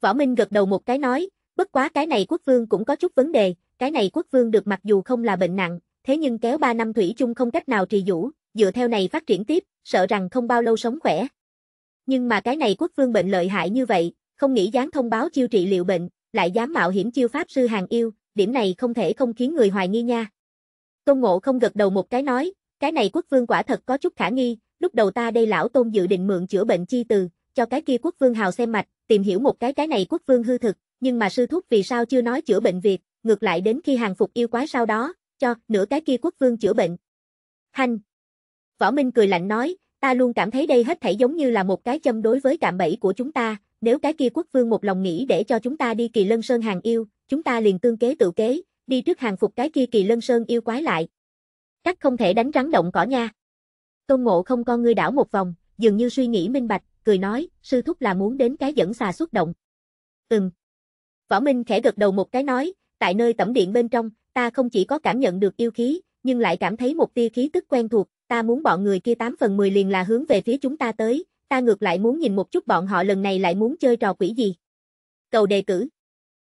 A: Võ Minh gật đầu một cái nói, bất quá cái này quốc vương cũng có chút vấn đề, cái này quốc vương được mặc dù không là bệnh nặng, thế nhưng kéo 3 năm thủy chung không cách nào trì dũ, dựa theo này phát triển tiếp, sợ rằng không bao lâu sống khỏe. Nhưng mà cái này quốc vương bệnh lợi hại như vậy, không nghĩ dám thông báo chiêu trị liệu bệnh, lại dám mạo hiểm chiêu pháp sư hàng yêu, điểm này không thể không khiến người hoài nghi nha. Tôn Ngộ không gật đầu một cái nói, cái này quốc vương quả thật có chút khả nghi, lúc đầu ta đây lão tôn dự định mượn chữa bệnh chi từ, cho cái kia quốc vương hào xem mạch, tìm hiểu một cái cái này quốc vương hư thực, nhưng mà sư thúc vì sao chưa nói chữa bệnh việc, ngược lại đến khi hàng phục yêu quái sau đó, cho nửa cái kia quốc vương chữa bệnh. Hành! Võ Minh cười lạnh nói, ta luôn cảm thấy đây hết thảy giống như là một cái châm đối với cạm bẫy của chúng ta, nếu cái kia quốc vương một lòng nghĩ để cho chúng ta đi kỳ lân sơn hàng yêu, chúng ta liền tương kế tự kế, đi trước hàng phục cái kia kỳ lân sơn yêu quái lại. Cách không thể đánh rắn động cỏ nha. Tôn ngộ không con ngươi đảo một vòng, dường như suy nghĩ minh bạch, cười nói, sư thúc là muốn đến cái dẫn xà xuất động. Ừm. Võ Minh khẽ gật đầu một cái nói, tại nơi tẩm điện bên trong, ta không chỉ có cảm nhận được yêu khí, nhưng lại cảm thấy một tia khí tức quen thuộc, ta muốn bọn người kia 8 phần 10 liền là hướng về phía chúng ta tới, ta ngược lại muốn nhìn một chút bọn họ lần này lại muốn chơi trò quỷ gì. Cầu đề cử.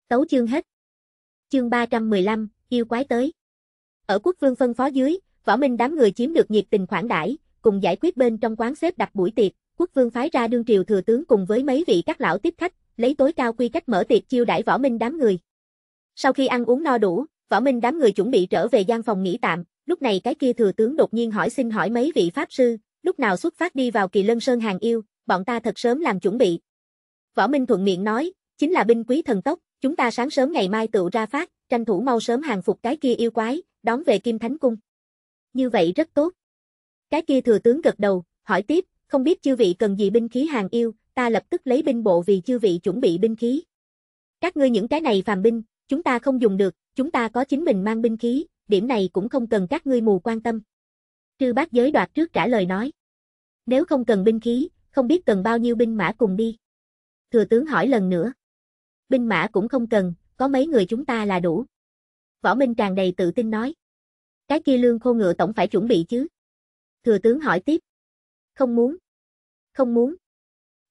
A: Tấu chương hết. Chương 315, yêu quái tới. Ở quốc vương phân phó dưới, võ minh đám người chiếm được nhiệt tình khoản đãi, cùng giải quyết bên trong quán xếp đặt buổi tiệc, quốc vương phái ra đương triều thừa tướng cùng với mấy vị các lão tiếp khách, lấy tối cao quy cách mở tiệc chiêu đãi võ minh đám người. Sau khi ăn uống no đủ, võ minh đám người chuẩn bị trở về gian phòng nghỉ tạm, lúc này cái kia thừa tướng đột nhiên hỏi xin hỏi mấy vị pháp sư, lúc nào xuất phát đi vào kỳ lân sơn hàng yêu, bọn ta thật sớm làm chuẩn bị. Võ Minh thuận miệng nói, chính là binh quý thần tốc, chúng ta sáng sớm ngày mai tự ra phát, tranh thủ mau sớm hàng phục cái kia yêu quái, đón về Kim Thánh Cung. Như vậy rất tốt. Cái kia thừa tướng gật đầu, hỏi tiếp, không biết chư vị cần gì binh khí hàng yêu, ta lập tức lấy binh bộ vì chư vị chuẩn bị binh khí. Các ngươi những cái này phàm binh, chúng ta không dùng được, chúng ta có chính mình mang binh khí, điểm này cũng không cần các ngươi mù quan tâm. Trư bác giới đoạt trước trả lời nói. Nếu không cần binh khí, không biết cần bao nhiêu binh mã cùng đi. Thừa tướng hỏi lần nữa. Binh mã cũng không cần, có mấy người chúng ta là đủ. Võ Minh tràn đầy tự tin nói. Cái kia lương khô ngựa tổng phải chuẩn bị chứ. Thừa tướng hỏi tiếp. Không muốn. Không muốn.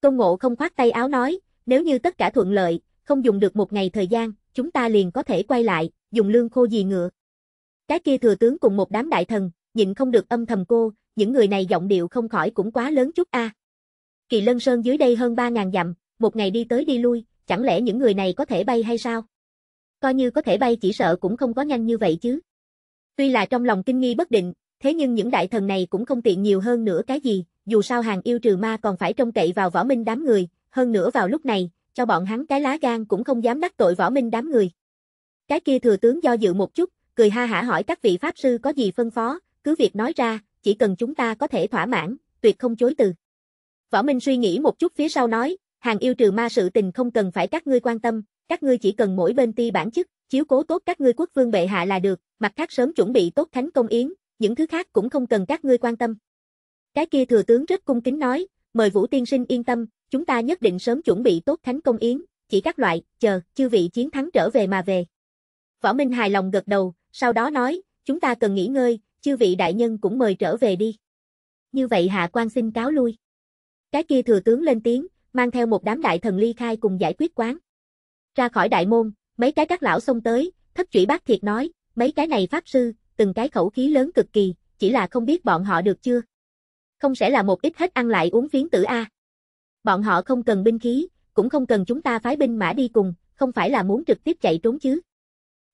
A: Công Ngộ không khoát tay áo nói, nếu như tất cả thuận lợi, không dùng được một ngày thời gian, chúng ta liền có thể quay lại, dùng lương khô gì ngựa. Cái kia thừa tướng cùng một đám đại thần, nhịn không được âm thầm cô, những người này giọng điệu không khỏi cũng quá lớn chút a. Kỳ Lân Sơn dưới đây hơn 3.000 dặm, một ngày đi tới đi lui, chẳng lẽ những người này có thể bay hay sao? Coi như có thể bay chỉ sợ cũng không có nhanh như vậy chứ. Tuy là trong lòng kinh nghi bất định, thế nhưng những đại thần này cũng không tiện nhiều hơn nữa cái gì, dù sao hàng yêu trừ ma còn phải trông cậy vào võ minh đám người, hơn nữa vào lúc này, cho bọn hắn cái lá gan cũng không dám đắc tội võ minh đám người. Cái kia thừa tướng do dự một chút, cười ha hả hỏi các vị pháp sư có gì phân phó, cứ việc nói ra, chỉ cần chúng ta có thể thỏa mãn, tuyệt không chối từ. Võ Minh suy nghĩ một chút phía sau nói, hàng yêu trừ ma sự tình không cần phải các ngươi quan tâm, các ngươi chỉ cần mỗi bên ti bản chức, chiếu cố tốt các ngươi quốc vương bệ hạ là được, mặt khác sớm chuẩn bị tốt thánh công yến, những thứ khác cũng không cần các ngươi quan tâm. Cái kia thừa tướng rất cung kính nói, mời Vũ Tiên Sinh yên tâm, Chúng ta nhất định sớm chuẩn bị tốt thánh công yến, chỉ các loại, chờ, chư vị chiến thắng trở về mà về. Võ Minh hài lòng gật đầu, sau đó nói, chúng ta cần nghỉ ngơi, chư vị đại nhân cũng mời trở về đi. Như vậy hạ quan xin cáo lui. Cái kia thừa tướng lên tiếng, mang theo một đám đại thần ly khai cùng giải quyết quán. Ra khỏi đại môn, mấy cái các lão xông tới, thất chủy bác thiệt nói, mấy cái này pháp sư, từng cái khẩu khí lớn cực kỳ, chỉ là không biết bọn họ được chưa. Không sẽ là một ít hết ăn lại uống phiến tử A. Bọn họ không cần binh khí, cũng không cần chúng ta phái binh mã đi cùng, không phải là muốn trực tiếp chạy trốn chứ.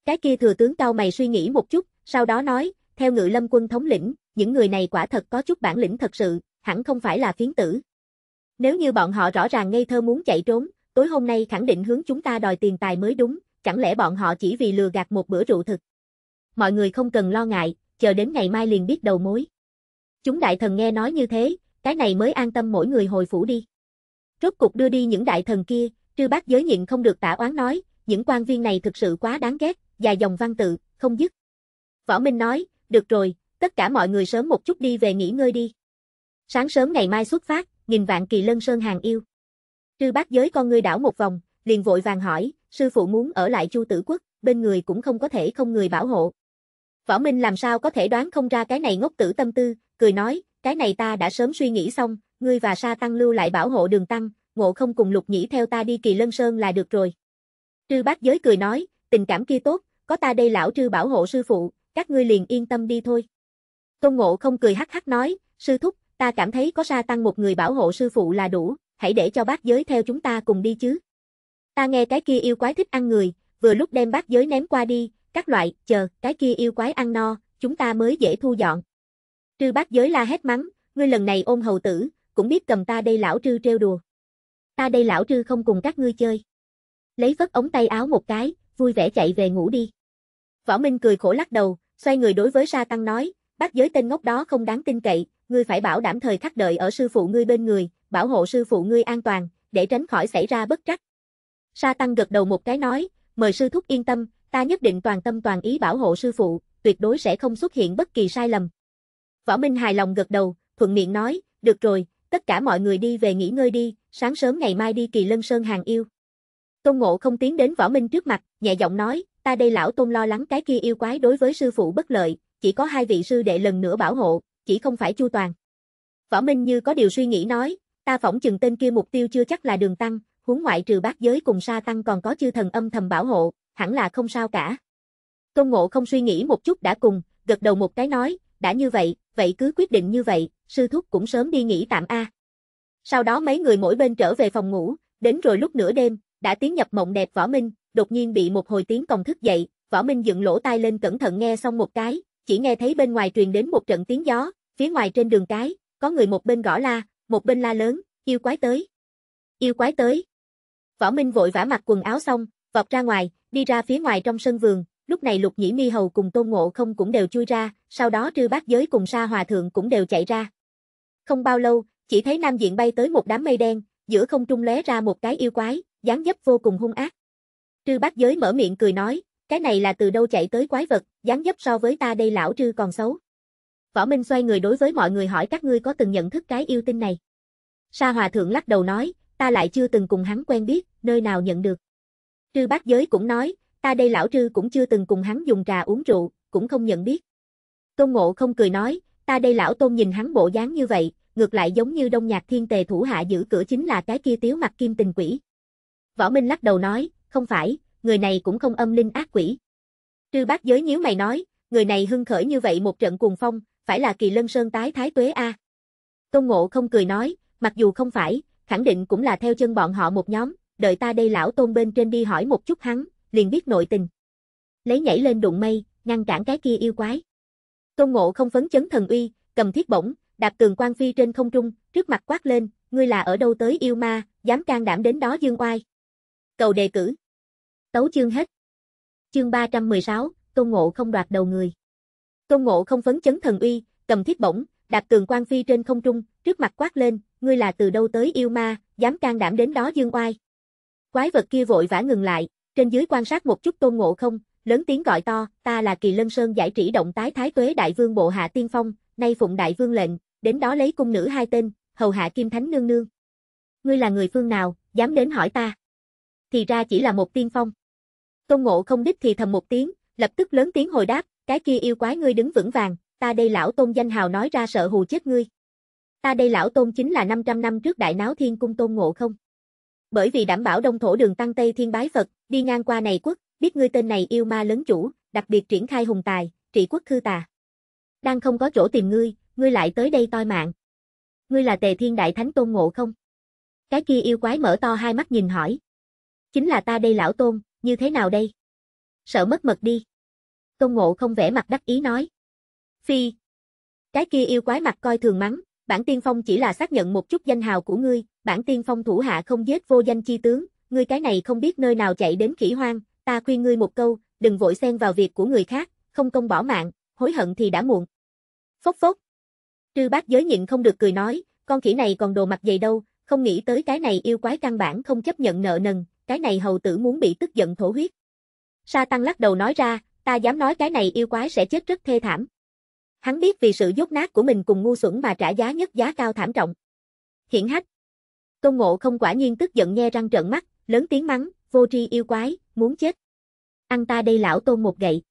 A: Cái kia thừa tướng cao mày suy nghĩ một chút, sau đó nói, theo ngự lâm quân thống lĩnh, những người này quả thật có chút bản lĩnh thật sự, hẳn không phải là phiến tử. Nếu như bọn họ rõ ràng ngây thơ muốn chạy trốn, tối hôm nay khẳng định hướng chúng ta đòi tiền tài mới đúng, chẳng lẽ bọn họ chỉ vì lừa gạt một bữa rượu thực. Mọi người không cần lo ngại, chờ đến ngày mai liền biết đầu mối. Chúng đại thần nghe nói như thế, cái này mới an tâm mỗi người hồi phủ đi. Rốt cục đưa đi những đại thần kia, trư bác giới nhịn không được tả oán nói, những quan viên này thực sự quá đáng ghét, dài dòng văn tự, không dứt. Võ Minh nói, được rồi, tất cả mọi người sớm một chút đi về nghỉ ngơi đi. Sáng sớm ngày mai xuất phát, nghìn vạn kỳ lân sơn hàng yêu. Trư bác giới con ngươi đảo một vòng, liền vội vàng hỏi, sư phụ muốn ở lại chu tử quốc, bên người cũng không có thể không người bảo hộ. Võ Minh làm sao có thể đoán không ra cái này ngốc tử tâm tư, cười nói, cái này ta đã sớm suy nghĩ xong, ngươi và Sa Tăng lưu lại bảo hộ đường tăng, ngộ không cùng lục nhĩ theo ta đi kỳ lân sơn là được rồi. Trư bát giới cười nói, tình cảm kia tốt, có ta đây lão trư bảo hộ sư phụ, các ngươi liền yên tâm đi thôi. Tôn ngộ không cười hắc hắc nói, sư thúc, ta cảm thấy có Sa Tăng một người bảo hộ sư phụ là đủ, hãy để cho bát giới theo chúng ta cùng đi chứ. Ta nghe cái kia yêu quái thích ăn người, vừa lúc đem bát giới ném qua đi, các loại, chờ, cái kia yêu quái ăn no, chúng ta mới dễ thu dọn. Trư bát giới la hét mắng, ngươi lần này ôm hầu tử, cũng biết cầm ta đây lão trư trêu đùa. Ta đây lão trư không cùng các ngươi chơi. Lấy vất ống tay áo một cái, vui vẻ chạy về ngủ đi. Võ Minh cười khổ lắc đầu, xoay người đối với Sa Tăng nói, bác giới tên ngốc đó không đáng tin cậy, ngươi phải bảo đảm thời khắc đợi ở sư phụ ngươi bên người, bảo hộ sư phụ ngươi an toàn, để tránh khỏi xảy ra bất trắc. Sa Tăng gật đầu một cái nói, mời sư thúc yên tâm, ta nhất định toàn tâm toàn ý bảo hộ sư phụ, tuyệt đối sẽ không xuất hiện bất kỳ sai lầm. Võ Minh hài lòng gật đầu, thuận miệng nói, được rồi, tất cả mọi người đi về nghỉ ngơi đi, sáng sớm ngày mai đi kỳ lân sơn hàng yêu. Tôn Ngộ không tiến đến Võ Minh trước mặt, nhẹ giọng nói, ta đây lão Tôn lo lắng cái kia yêu quái đối với sư phụ bất lợi, chỉ có hai vị sư đệ lần nữa bảo hộ, chỉ không phải chu toàn. Võ Minh như có điều suy nghĩ nói, ta phỏng chừng tên kia mục tiêu chưa chắc là đường tăng, huống ngoại trừ bát giới cùng sa tăng còn có chư thần âm thầm bảo hộ, hẳn là không sao cả. Tôn Ngộ không suy nghĩ một chút đã cùng, gật đầu một cái nói, đã như vậy, vậy cứ quyết định như vậy, sư thúc cũng sớm đi nghỉ tạm a. Sau đó mấy người mỗi bên trở về phòng ngủ, đến rồi lúc nửa đêm, đã tiến nhập mộng đẹp Võ Minh, đột nhiên bị một hồi tiếng còng thức dậy, Võ Minh dựng lỗ tai lên cẩn thận nghe xong một cái, chỉ nghe thấy bên ngoài truyền đến một trận tiếng gió, phía ngoài trên đường cái, có người một bên gõ la, một bên la lớn, yêu quái tới. Yêu quái tới. Võ Minh vội vã mặc quần áo xong, vọt ra ngoài, đi ra phía ngoài trong sân vườn, Lúc này lục nhĩ mi hầu cùng tôn ngộ không cũng đều chui ra, sau đó trư bát giới cùng sa hòa thượng cũng đều chạy ra. Không bao lâu, chỉ thấy nam diện bay tới một đám mây đen, giữa không trung lóe ra một cái yêu quái, dáng dấp vô cùng hung ác. Trư bát giới mở miệng cười nói, cái này là từ đâu chạy tới quái vật, dáng dấp so với ta đây lão trư còn xấu. Võ Minh xoay người đối với mọi người hỏi các ngươi có từng nhận thức cái yêu tinh này. Sa Hòa Thượng lắc đầu nói, ta lại chưa từng cùng hắn quen biết, nơi nào nhận được. Trư bát Giới cũng nói, ta đây lão trư cũng chưa từng cùng hắn dùng trà uống rượu, cũng không nhận biết. Tôn Ngộ không cười nói, ta đây lão tôn nhìn hắn bộ dáng như vậy, ngược lại giống như đông nhạc thiên tề thủ hạ giữ cửa chính là cái kia tiếu mặt kim tình quỷ. Võ Minh lắc đầu nói, không phải, người này cũng không âm linh ác quỷ. Trư bác giới nhíu mày nói, người này hưng khởi như vậy một trận cuồng phong, phải là kỳ lân sơn tái thái tuế a. Tôn Ngộ không cười nói, mặc dù không phải, khẳng định cũng là theo chân bọn họ một nhóm, đợi ta đây lão tôn bên trên đi hỏi một chút hắn, liền biết nội tình. Lấy nhảy lên đụng mây, ngăn cản cái kia yêu quái. Tôn Ngộ không phấn chấn thần uy, cầm thiết bổng, đạp tường quan phi trên không trung, trước mặt quát lên, ngươi là ở đâu tới yêu ma, dám can đảm đến đó dương oai. Cầu đề cử. Tấu chương hết. Chương 316, Tôn Ngộ không đoạt đầu người. Tôn Ngộ không phấn chấn thần uy, cầm thiết bổng, đạp tường quan phi trên không trung, trước mặt quát lên, ngươi là từ đâu tới yêu ma, dám can đảm đến đó dương oai. Quái vật kia vội vã ngừng lại, trên dưới quan sát một chút tôn ngộ không, lớn tiếng gọi to, ta là kỳ lân sơn giải trĩ động tái thái tuế đại vương bộ hạ tiên phong, nay phụng đại vương lệnh, đến đó lấy cung nữ hai tên, hầu hạ kim thánh nương nương. Ngươi là người phương nào, dám đến hỏi ta? Thì ra chỉ là một tiên phong. Tôn ngộ không đích thì thầm một tiếng, lập tức lớn tiếng hồi đáp, cái kia yêu quái ngươi đứng vững vàng, ta đây lão tôn danh hào nói ra sợ hù chết ngươi. Ta đây lão tôn chính là 500 năm trước đại náo thiên cung tôn ngộ không bởi vì đảm bảo đông thổ đường tăng Tây Thiên Bái Phật, đi ngang qua này quốc, biết ngươi tên này yêu ma lớn chủ, đặc biệt triển khai hùng tài, trị quốc thư tà. Đang không có chỗ tìm ngươi, ngươi lại tới đây toi mạng. Ngươi là Tề Thiên Đại Thánh Tôn Ngộ không? Cái kia yêu quái mở to hai mắt nhìn hỏi. Chính là ta đây lão tôn, như thế nào đây? Sợ mất mật đi. Tôn Ngộ không vẻ mặt đắc ý nói. Phi. Cái kia yêu quái mặt coi thường mắng, bản tiên phong chỉ là xác nhận một chút danh hào của ngươi, bản tiên phong thủ hạ không giết vô danh chi tướng, ngươi cái này không biết nơi nào chạy đến khỉ hoang, ta khuyên ngươi một câu, đừng vội xen vào việc của người khác, không công bỏ mạng, hối hận thì đã muộn. Phốc phốc. Trư bác giới nhịn không được cười nói, con khỉ này còn đồ mặt dày đâu, không nghĩ tới cái này yêu quái căn bản không chấp nhận nợ nần, cái này hầu tử muốn bị tức giận thổ huyết. Sa Tăng lắc đầu nói ra, ta dám nói cái này yêu quái sẽ chết rất thê thảm. Hắn biết vì sự dốt nát của mình cùng ngu xuẩn mà trả giá nhất giá cao thảm trọng. Hiển hách. Tôn Ngộ không quả nhiên tức giận nghe răng trợn mắt, lớn tiếng mắng, vô tri yêu quái, muốn chết. Ăn ta đây lão Tôn một gậy.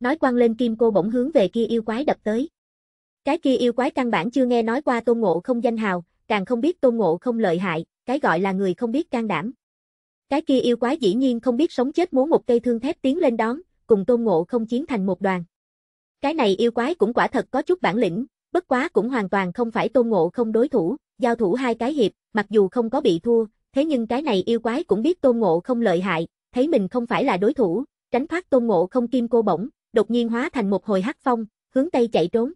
A: Nói quăng lên kim cô bỗng hướng về kia yêu quái đập tới. Cái kia yêu quái căn bản chưa nghe nói qua Tôn Ngộ không danh hào, càng không biết Tôn Ngộ không lợi hại, cái gọi là người không biết can đảm. Cái kia yêu quái dĩ nhiên không biết sống chết muốn một cây thương thép tiến lên đón, cùng Tôn Ngộ không chiến thành một đoàn. Cái này yêu quái cũng quả thật có chút bản lĩnh, bất quá cũng hoàn toàn không phải tôn ngộ không đối thủ, giao thủ hai cái hiệp, mặc dù không có bị thua, thế nhưng cái này yêu quái cũng biết tôn ngộ không lợi hại, thấy mình không phải là đối thủ, tránh thoát tôn ngộ không kim cô bổng, đột nhiên hóa thành một hồi hắc phong, hướng tây chạy trốn.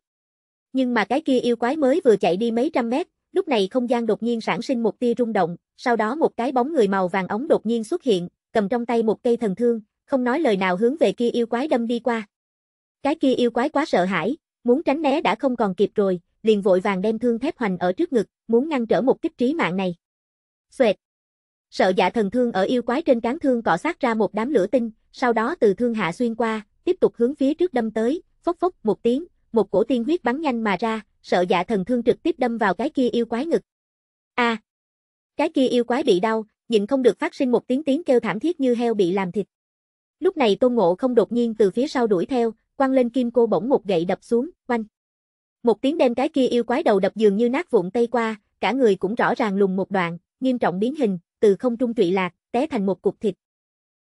A: Nhưng mà cái kia yêu quái mới vừa chạy đi mấy trăm mét, lúc này không gian đột nhiên sản sinh một tia rung động, sau đó một cái bóng người màu vàng ống đột nhiên xuất hiện, cầm trong tay một cây thần thương, không nói lời nào hướng về kia yêu quái đâm đi qua. Cái kia yêu quái quá sợ hãi, muốn tránh né đã không còn kịp rồi, liền vội vàng đem thương thép hoành ở trước ngực, muốn ngăn trở một kích trí mạng này. Xoẹt. Sợ dạ thần thương ở yêu quái trên cán thương cọ sát ra một đám lửa tinh, sau đó từ thương hạ xuyên qua, tiếp tục hướng phía trước đâm tới, phốc phốc một tiếng, một cổ tiên huyết bắn nhanh mà ra, sợ dạ thần thương trực tiếp đâm vào cái kia yêu quái ngực. A. Cái kia yêu quái bị đau, nhịn không được phát sinh một tiếng tiếng kêu thảm thiết như heo bị làm thịt. Lúc này Tôn Ngộ không đột nhiên từ phía sau đuổi theo, quăng lên kim cô bỗng một gậy đập xuống, oanh. Một tiếng đem cái kia yêu quái đầu đập giường như nát vụn tay qua, cả người cũng rõ ràng lùng một đoạn, nghiêm trọng biến hình, từ không trung trụy lạc, té thành một cục thịt.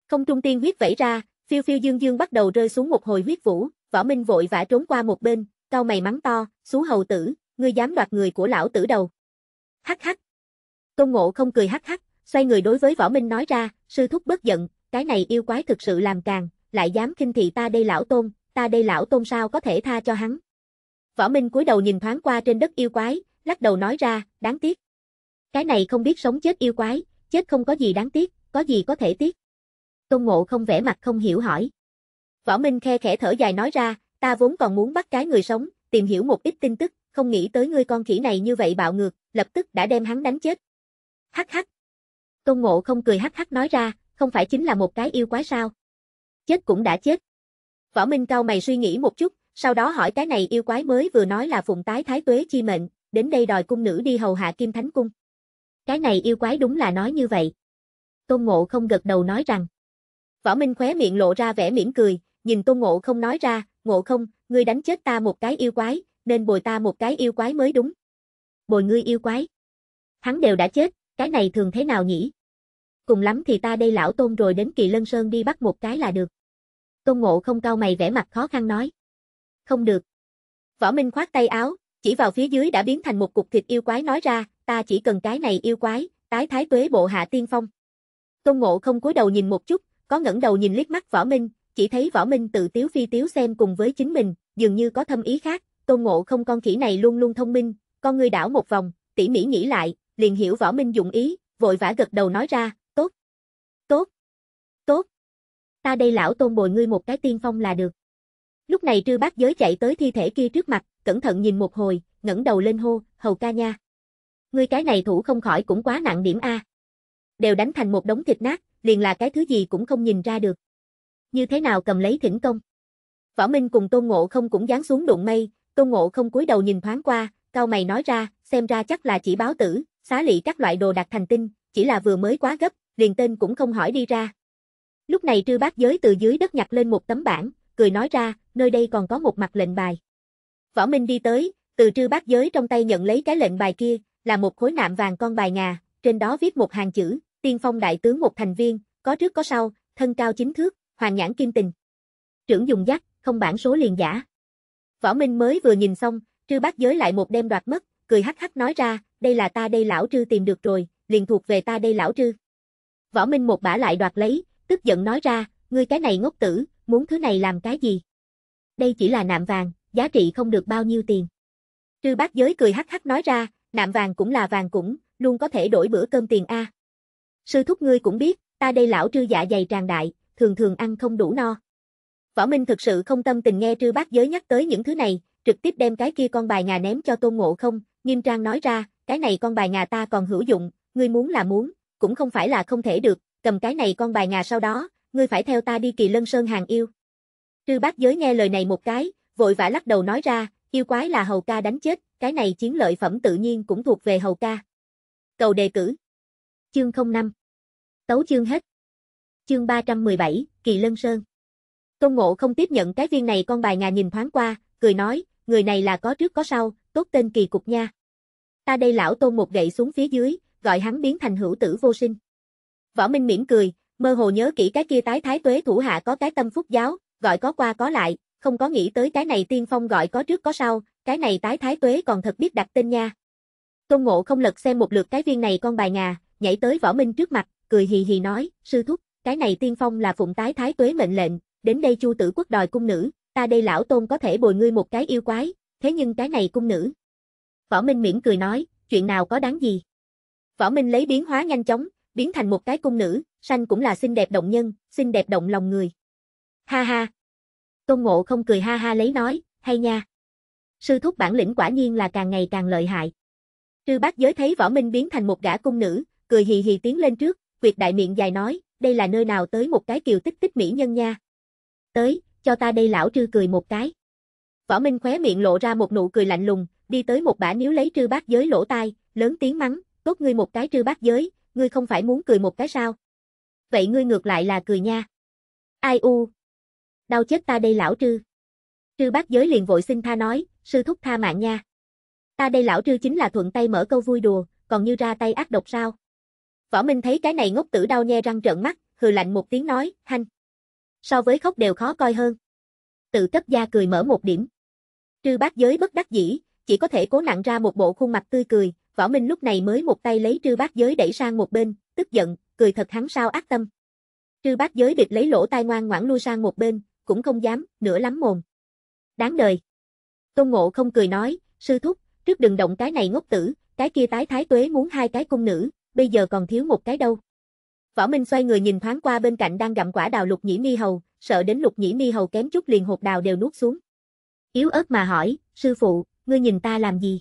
A: Không trung tiên huyết vẩy ra, phiêu phiêu dương dương bắt đầu rơi xuống một hồi huyết vũ, võ minh vội vã trốn qua một bên, cao mày mắng to, xú hầu tử, ngươi dám đoạt người của lão tử đầu. Hắc hắc. Tôn ngộ không cười hắc hắc, xoay người đối với võ minh nói ra, sư thúc bất giận, cái này yêu quái thực sự làm càng, lại dám khinh thị ta đây lão tôn, ta đây lão tôn sao có thể tha cho hắn. Võ Minh cúi đầu nhìn thoáng qua trên đất yêu quái, lắc đầu nói ra, đáng tiếc. Cái này không biết sống chết yêu quái, chết không có gì đáng tiếc, có gì có thể tiếc. Tôn Ngộ không vẻ mặt không hiểu hỏi. Võ Minh khe khẽ thở dài nói ra, ta vốn còn muốn bắt cái người sống, tìm hiểu một ít tin tức, không nghĩ tới ngươi con khỉ này như vậy bạo ngược, lập tức đã đem hắn đánh chết. Hắc hắc. Tôn Ngộ không cười hắc hắc nói ra, không phải chính là một cái yêu quái sao? Chết cũng đã chết, Võ Minh cao mày suy nghĩ một chút, sau đó hỏi cái này yêu quái mới vừa nói là phụng tái thái tuế chi mệnh, đến đây đòi cung nữ đi hầu hạ Kim Thánh Cung. Cái này yêu quái đúng là nói như vậy. Tôn Ngộ không gật đầu nói rằng. Võ Minh khóe miệng lộ ra vẻ mỉm cười, nhìn Tôn Ngộ không nói ra, Ngộ không, ngươi đánh chết ta một cái yêu quái, nên bồi ta một cái yêu quái mới đúng. Bồi ngươi yêu quái. Hắn đều đã chết, cái này thường thế nào nhỉ? Cùng lắm thì ta đây lão Tôn rồi đến Kỳ Lân Sơn đi bắt một cái là được. Tôn Ngộ không cao mày vẻ mặt khó khăn nói. Không được. Võ Minh khoát tay áo, chỉ vào phía dưới đã biến thành một cục thịt yêu quái nói ra, ta chỉ cần cái này yêu quái, tái thái tuế bộ hạ tiên phong. Tôn Ngộ không cúi đầu nhìn một chút, có ngẩn đầu nhìn liếc mắt Võ Minh, chỉ thấy Võ Minh tự tiếu phi tiếu xem cùng với chính mình, dường như có thâm ý khác, Tôn Ngộ không con khỉ này luôn luôn thông minh, con người đảo một vòng, tỉ mỉ nghĩ lại, liền hiểu Võ Minh dụng ý, vội vã gật đầu nói ra, ta đây lão tôn bồi ngươi một cái tiên phong là được. Lúc này trư bác giới chạy tới thi thể kia trước mặt, cẩn thận nhìn một hồi, ngẩng đầu lên hô, hầu ca nha. Ngươi cái này thủ không khỏi cũng quá nặng điểm A. Đều đánh thành một đống thịt nát, liền là cái thứ gì cũng không nhìn ra được. Như thế nào cầm lấy thỉnh công? Võ Minh cùng Tôn Ngộ không cũng dán xuống đụng mây, Tôn Ngộ không cúi đầu nhìn thoáng qua, cao mày nói ra, xem ra chắc là chỉ báo tử, xá lị các loại đồ đặt thành tinh, chỉ là vừa mới quá gấp, liền tên cũng không hỏi đi ra, Lúc này trư bác giới từ dưới đất nhặt lên một tấm bảng, cười nói ra, nơi đây còn có một mặt lệnh bài. Võ Minh đi tới, từ trư bác giới trong tay nhận lấy cái lệnh bài kia, là một khối nạm vàng con bài ngà, trên đó viết một hàng chữ, tiên phong đại tướng một thành viên, có trước có sau, thân cao chính thước, hoàng nhãn kim tình. Trưởng dùng dắt, không bản số liền giả. Võ Minh mới vừa nhìn xong, trư bác giới lại một đem đoạt mất, cười hắc hắc nói ra, đây là ta đây lão trư tìm được rồi, liền thuộc về ta đây lão trư. Võ Minh một bả lại đoạt lấy, tức giận nói ra, ngươi cái này ngốc tử, muốn thứ này làm cái gì? Đây chỉ là nạm vàng, giá trị không được bao nhiêu tiền. Trư bác giới cười hắc hắc nói ra, nạm vàng cũng là vàng cũng, luôn có thể đổi bữa cơm tiền A. Sư thúc ngươi cũng biết, ta đây lão trư dạ dày tràn đại, thường thường ăn không đủ no. Võ Minh thực sự không tâm tình nghe trư bác giới nhắc tới những thứ này, trực tiếp đem cái kia con bài ngà ném cho tôn ngộ không, nghiêm trang nói ra, cái này con bài ngà ta còn hữu dụng, ngươi muốn là muốn, cũng không phải là không thể được, cầm cái này con bài ngà sau đó, ngươi phải theo ta đi kỳ lân sơn hàng yêu. Trư bác giới nghe lời này một cái, vội vã lắc đầu nói ra, yêu quái là hầu ca đánh chết, cái này chiến lợi phẩm tự nhiên cũng thuộc về hầu ca. Cầu đề cử. Chương 05. Tấu chương hết. Chương 317, Kỳ Lân Sơn. Tôn Ngộ không tiếp nhận cái viên này con bài ngà nhìn thoáng qua, cười nói, người này là có trước có sau, tốt tên kỳ cục nha. Ta đây lão tôn một gậy xuống phía dưới, gọi hắn biến thành hữu tử vô sinh. Võ Minh miễn cười, mơ hồ nhớ kỹ cái kia tái thái tuế thủ hạ có cái tâm phúc giáo, gọi có qua có lại, không có nghĩ tới cái này tiên phong gọi có trước có sau, cái này tái thái tuế còn thật biết đặt tên nha. Tôn Ngộ không lật xem một lượt cái viên này con bài ngà, nhảy tới Võ Minh trước mặt, cười hì hì nói, sư thúc, cái này tiên phong là phụng tái thái tuế mệnh lệnh, đến đây chu tử quốc đòi cung nữ, ta đây lão tôn có thể bồi ngươi một cái yêu quái, thế nhưng cái này cung nữ. Võ Minh miễn cười nói, chuyện nào có đáng gì. Võ Minh lấy biến hóa nhanh chóng, biến thành một cái cung nữ, sanh cũng là xinh đẹp động nhân, xinh đẹp động lòng người. Ha ha. Tôn Ngộ không cười ha ha lấy nói, hay nha. Sư thúc bản lĩnh quả nhiên là càng ngày càng lợi hại. Trư bác giới thấy võ minh biến thành một gã cung nữ, cười hì hì tiến lên trước, quyệt đại miệng dài nói, đây là nơi nào tới một cái kiều tích tích mỹ nhân nha. Tới, cho ta đây lão trư cười một cái. Võ Minh khóe miệng lộ ra một nụ cười lạnh lùng, đi tới một bả níu lấy trư bác giới lỗ tai, lớn tiếng mắng, tốt ngươi một cái trư bác giới, ngươi không phải muốn cười một cái sao? Vậy ngươi ngược lại là cười nha. Ai u? Đau chết ta đây lão trư. Trư bác giới liền vội xin tha nói, sư thúc tha mạng nha. Ta đây lão trư chính là thuận tay mở câu vui đùa, còn như ra tay ác độc sao? Võ Minh thấy cái này ngốc tử đau nhe răng trợn mắt, hừ lạnh một tiếng nói, hanh. So với khóc đều khó coi hơn. Tự cấp gia cười mở một điểm. Trư bác giới bất đắc dĩ, chỉ có thể cố nặng ra một bộ khuôn mặt tươi cười, Võ Minh lúc này mới một tay lấy trư bát giới đẩy sang một bên, tức giận, cười thật hắn sao ác tâm. Trư bát giới địch lấy lỗ tai ngoan ngoãn lui sang một bên, cũng không dám, nửa lắm mồm. Đáng đời. Tôn Ngộ không cười nói, sư thúc, trước đừng động cái này ngốc tử, cái kia tái thái tuế muốn hai cái cung nữ, bây giờ còn thiếu một cái đâu. Võ Minh xoay người nhìn thoáng qua bên cạnh đang gặm quả đào lục nhĩ mi hầu, sợ đến lục nhĩ mi hầu kém chút liền hột đào đều nuốt xuống. Yếu ớt mà hỏi, sư phụ, ngươi nhìn ta làm gì?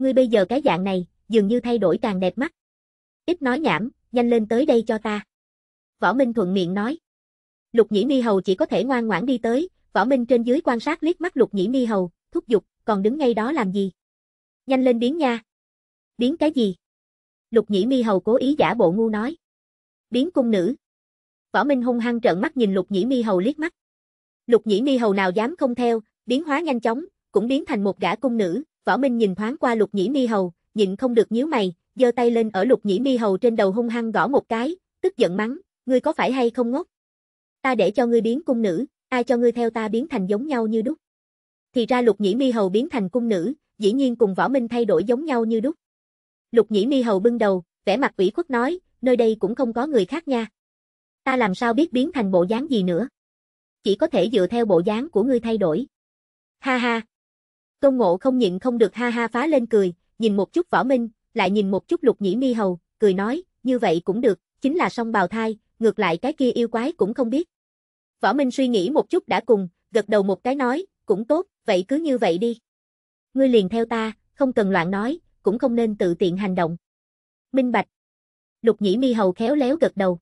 A: ngươi bây giờ cái dạng này, dường như thay đổi càng đẹp mắt. Ít nói nhảm, nhanh lên tới đây cho ta. Võ Minh thuận miệng nói. Lục Nhĩ mi Hầu chỉ có thể ngoan ngoãn đi tới, Võ Minh trên dưới quan sát liếc mắt Lục Nhĩ mi Hầu, thúc giục, còn đứng ngay đó làm gì? Nhanh lên biến nha. Biến cái gì? Lục Nhĩ Mi Hầu cố ý giả bộ ngu nói. Biến cung nữ. Võ Minh hung hăng trợn mắt nhìn Lục Nhĩ Mi Hầu liếc mắt. Lục Nhĩ Mi Hầu nào dám không theo, biến hóa nhanh chóng, cũng biến thành một gã cung nữ, Võ Minh nhìn thoáng qua lục nhĩ mi hầu, nhịn không được nhíu mày, giơ tay lên ở lục nhĩ mi hầu trên đầu hung hăng gõ một cái, tức giận mắng, ngươi có phải hay không ngốc? Ta để cho ngươi biến cung nữ, ai cho ngươi theo ta biến thành giống nhau như đúc? Thì ra lục nhĩ mi hầu biến thành cung nữ, dĩ nhiên cùng võ minh thay đổi giống nhau như đúc. Lục nhĩ mi hầu bưng đầu, vẻ mặt ủy khuất nói, nơi đây cũng không có người khác nha. Ta làm sao biết biến thành bộ dáng gì nữa? Chỉ có thể dựa theo bộ dáng của ngươi thay đổi. Ha ha, Tôn Ngộ không nhịn không được ha ha phá lên cười, nhìn một chút Võ Minh, lại nhìn một chút Lục Nhĩ Mi Hầu, cười nói, như vậy cũng được, chính là song bào thai, ngược lại cái kia yêu quái cũng không biết. Võ Minh suy nghĩ một chút đã cùng, gật đầu một cái nói, cũng tốt, vậy cứ như vậy đi. Ngươi liền theo ta, không cần loạn nói, cũng không nên tự tiện hành động. Minh Bạch. Lục Nhĩ Mi Hầu khéo léo gật đầu.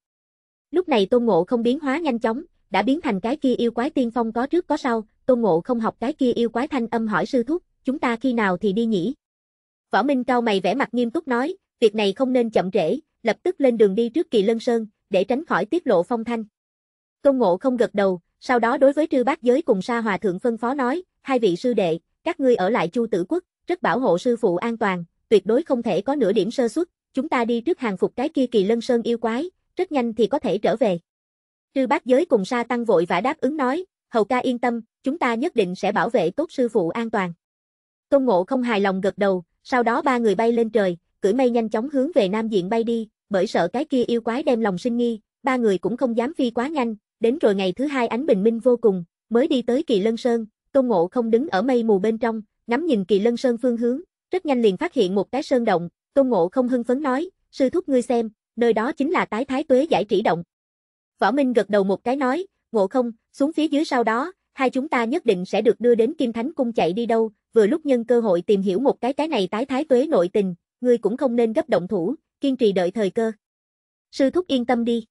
A: Lúc này Tôn Ngộ không biến hóa nhanh chóng, đã biến thành cái kia yêu quái tiên phong có trước có sau, Tôn Ngộ không học cái kia yêu quái thanh âm hỏi sư thúc, chúng ta khi nào thì đi nhỉ? Võ Minh cao mày vẻ mặt nghiêm túc nói, việc này không nên chậm trễ, lập tức lên đường đi trước kỳ lân sơn, để tránh khỏi tiết lộ phong thanh. Tôn Ngộ không gật đầu, sau đó đối với trư bác giới cùng sa hòa thượng phân phó nói, hai vị sư đệ, các ngươi ở lại chu tử quốc, rất bảo hộ sư phụ an toàn, tuyệt đối không thể có nửa điểm sơ suất, chúng ta đi trước hàng phục cái kia kỳ lân sơn yêu quái, rất nhanh thì có thể trở về. Trư bác giới cùng sa tăng vội vã đáp ứng nói, Hầu ca yên tâm, chúng ta nhất định sẽ bảo vệ tốt sư phụ an toàn. Tôn Ngộ không hài lòng gật đầu, sau đó ba người bay lên trời, cưỡi mây nhanh chóng hướng về Nam Diện bay đi, bởi sợ cái kia yêu quái đem lòng sinh nghi, ba người cũng không dám phi quá nhanh, đến rồi ngày thứ hai ánh bình minh vô cùng, mới đi tới Kỳ Lân Sơn, Tôn Ngộ không đứng ở mây mù bên trong, ngắm nhìn Kỳ Lân Sơn phương hướng, rất nhanh liền phát hiện một cái sơn động, Tôn Ngộ không hưng phấn nói, sư thúc ngươi xem, nơi đó chính là tái thái tuế giải trí động. Võ Minh gật đầu một cái nói, Ngộ không, xuống phía dưới sau đó, hai chúng ta nhất định sẽ được đưa đến Kim Thánh Cung chạy đi đâu, vừa lúc nhân cơ hội tìm hiểu một cái cái này tái thái tuế nội tình, ngươi cũng không nên gấp động thủ, kiên trì đợi thời cơ. Sư thúc yên tâm đi.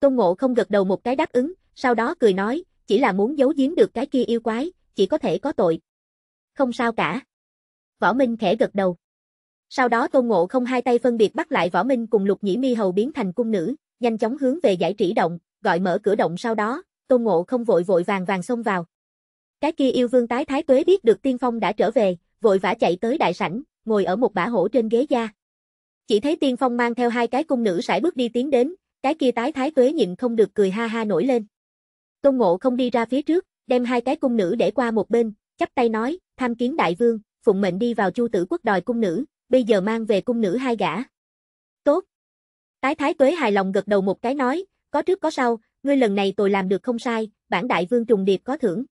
A: Tôn Ngộ không gật đầu một cái đáp ứng, sau đó cười nói, chỉ là muốn giấu giếm được cái kia yêu quái, chỉ có thể có tội. Không sao cả. Võ Minh khẽ gật đầu. Sau đó Tôn Ngộ không hai tay phân biệt bắt lại Võ Minh cùng Lục Nhĩ Mi hầu biến thành cung nữ, nhanh chóng hướng về giải trĩ động, gọi mở cửa động sau đó, Tôn Ngộ không vội vội vàng vàng xông vào. Cái kia yêu vương tái thái tuế biết được tiên phong đã trở về, vội vã chạy tới đại sảnh, ngồi ở một bả hổ trên ghế da. Chỉ thấy tiên phong mang theo hai cái cung nữ sải bước đi tiến đến, cái kia tái thái tuế nhịn không được cười ha ha nổi lên. Tôn Ngộ không đi ra phía trước, đem hai cái cung nữ để qua một bên, chắp tay nói, tham kiến đại vương, phụng mệnh đi vào chu tử quốc đòi cung nữ, bây giờ mang về cung nữ hai gã. Tốt. Tái thái tuế hài lòng gật đầu một cái nói, có trước có sau, ngươi lần này tôi làm được không sai, bản đại vương trùng điệp có thưởng.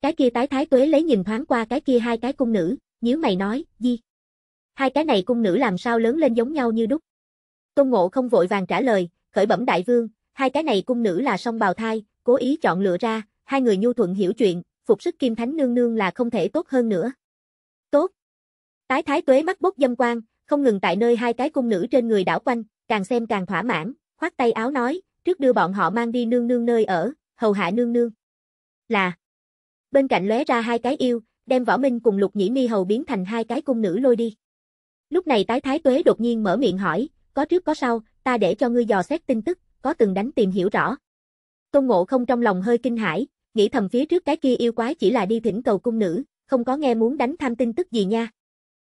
A: Cái kia tái thái tuế lấy nhìn thoáng qua cái kia hai cái cung nữ, nhíu mày nói, gì? Hai cái này cung nữ làm sao lớn lên giống nhau như đúc? Tôn Ngộ không vội vàng trả lời, khởi bẩm đại vương, hai cái này cung nữ là song bào thai, cố ý chọn lựa ra, hai người nhu thuận hiểu chuyện, phục sức kim thánh nương nương là không thể tốt hơn nữa. Tốt. Tái thái tuế mắt bốc dâm quang, không ngừng tại nơi hai cái cung nữ trên người đảo quanh, càng xem càng thỏa mãn, khoát tay áo nói, trước đưa bọn họ mang đi nương nương nơi ở, hầu hạ nương nương. Là Bên cạnh lóe ra hai cái yêu, đem Võ Minh cùng Lục Nhĩ Mi hầu biến thành hai cái cung nữ lôi đi. Lúc này Tái Thái Tuế đột nhiên mở miệng hỏi, có trước có sau, ta để cho ngươi dò xét tin tức, có từng đánh tìm hiểu rõ. Tôn Ngộ không trong lòng hơi kinh hãi, nghĩ thầm phía trước cái kia yêu quái chỉ là đi thỉnh cầu cung nữ, không có nghe muốn đánh tham tin tức gì nha.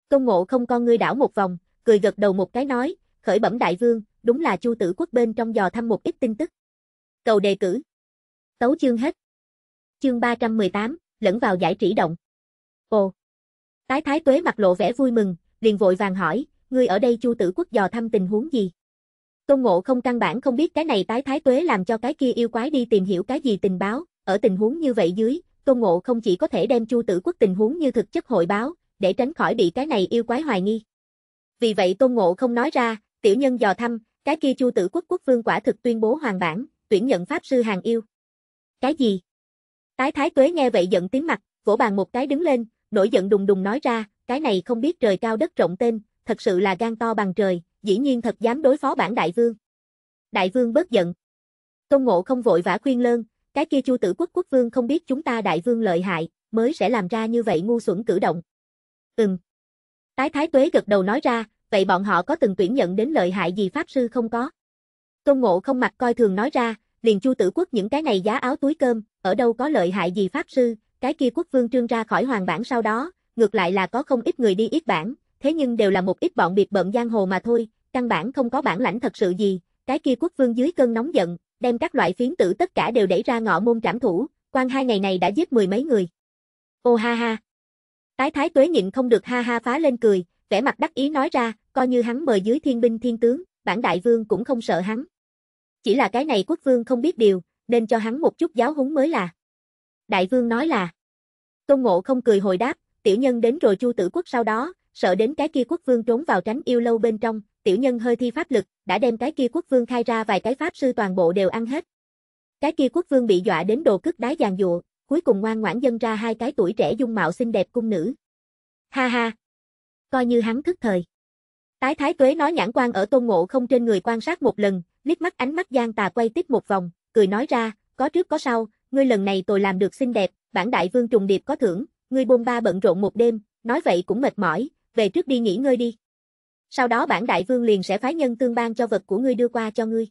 A: Tôn Ngộ không con ngươi đảo một vòng, cười gật đầu một cái nói, khởi bẩm đại vương, đúng là Chu Tử Quốc bên trong dò thăm một ít tin tức. Cầu đề cử. Tấu chương hết. Chương 318, lẫn vào giải trí động. Ồ. Tái Thái Tuế mặt lộ vẻ vui mừng, liền vội vàng hỏi, ngươi ở đây Chu Tử Quốc dò thăm tình huống gì? Tôn Ngộ không căn bản không biết cái này Tái Thái Tuế làm cho cái kia yêu quái đi tìm hiểu cái gì tình báo, ở tình huống như vậy dưới, Tôn Ngộ không chỉ có thể đem Chu Tử Quốc tình huống như thực chất hội báo, để tránh khỏi bị cái này yêu quái hoài nghi. Vì vậy Tôn Ngộ không nói ra, tiểu nhân dò thăm, cái kia Chu Tử Quốc quốc vương quả thực tuyên bố hoàng bản, tuyển nhận pháp sư hàng yêu. Cái gì? Tái Thái Tuế nghe vậy giận tím mặt, vỗ bàn một cái đứng lên, nổi giận đùng đùng nói ra, cái này không biết trời cao đất rộng tên, thật sự là gan to bằng trời, dĩ nhiên thật dám đối phó bản đại vương. Đại vương bớt giận. Tôn Ngộ không vội vã khuyên lơn, cái kia Chu Tử Quốc quốc vương không biết chúng ta đại vương lợi hại, mới sẽ làm ra như vậy ngu xuẩn cử động. Ừm. Tái Thái Tuế gật đầu nói ra, vậy bọn họ có từng tuyển nhận đến lợi hại gì pháp sư không có? Tôn Ngộ không mặt coi thường nói ra, liền Chu Tử Quốc những cái này giá áo túi cơm, ở đâu có lợi hại gì pháp sư, cái kia quốc vương trương ra khỏi hoàng bản sau đó, ngược lại là có không ít người đi ít bản, thế nhưng đều là một ít bọn biệt bận giang hồ mà thôi, căn bản không có bản lãnh thật sự gì, cái kia quốc vương dưới cơn nóng giận, đem các loại phiến tử tất cả đều đẩy ra ngọ môn trảm thủ, quan hai ngày này đã giết mười mấy người. Ô ha ha. Tái thái tuế nhịn không được ha ha phá lên cười, vẻ mặt đắc ý nói ra, coi như hắn mời dưới thiên binh thiên tướng, bản đại vương cũng không sợ hắn. Chỉ là cái này quốc vương không biết điều, nên cho hắn một chút giáo huấn mới là. Đại vương nói là. Tôn Ngộ không cười hồi đáp, tiểu nhân đến rồi Chu Tử Quốc sau đó, sợ đến cái kia quốc vương trốn vào tránh yêu lâu bên trong, tiểu nhân hơi thi pháp lực, đã đem cái kia quốc vương khai ra vài cái pháp sư toàn bộ đều ăn hết. Cái kia quốc vương bị dọa đến đồ cức đái giàn dụa, cuối cùng ngoan ngoãn dân ra hai cái tuổi trẻ dung mạo xinh đẹp cung nữ. Ha ha, coi như hắn thức thời. Tái thái tuế nói nhãn quan ở tôn ngộ không trên người quan sát một lần, liếc mắt ánh mắt gian tà quay tiếp một vòng, cười nói ra, có trước có sau, ngươi lần này tôi làm được xinh đẹp, bản đại vương trùng điệp có thưởng, ngươi bôn ba bận rộn một đêm, nói vậy cũng mệt mỏi, về trước đi nghỉ ngơi đi. Sau đó bản đại vương liền sẽ phái nhân tương ban cho vật của ngươi đưa qua cho ngươi.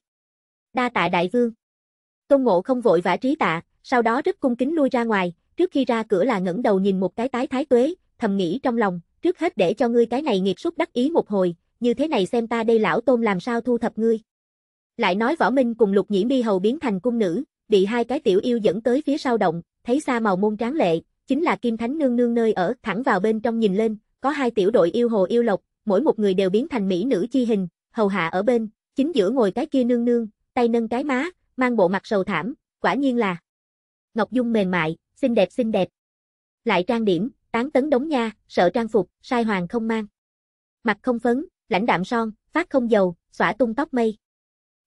A: Đa tạ đại vương. Tôn Ngộ không vội vã trí tạ, sau đó rất cung kính lui ra ngoài, trước khi ra cửa là ngẩng đầu nhìn một cái tái thái tuế, thầm nghĩ trong lòng, trước hết để cho ngươi cái này nghiệt xúc đắc ý một hồi, như thế này xem ta đây lão tôn làm sao thu thập ngươi. Lại nói võ minh cùng lục nhĩ mi hầu biến thành cung nữ, bị hai cái tiểu yêu dẫn tới phía sau động, thấy xa màu môn tráng lệ, chính là kim thánh nương nương nơi ở, thẳng vào bên trong nhìn lên, có hai tiểu đội yêu hồ yêu lộc, mỗi một người đều biến thành mỹ nữ chi hình, hầu hạ ở bên, chính giữa ngồi cái kia nương nương, tay nâng cái má, mang bộ mặt sầu thảm, quả nhiên là Ngọc Dung mềm mại, xinh đẹp xinh đẹp. Lại trang điểm, tán tấn đống nha, sợ trang phục, sai hoàng không mang. Mặt không phấn, lãnh đạm son, phát không dầu, xõa tung tóc mây.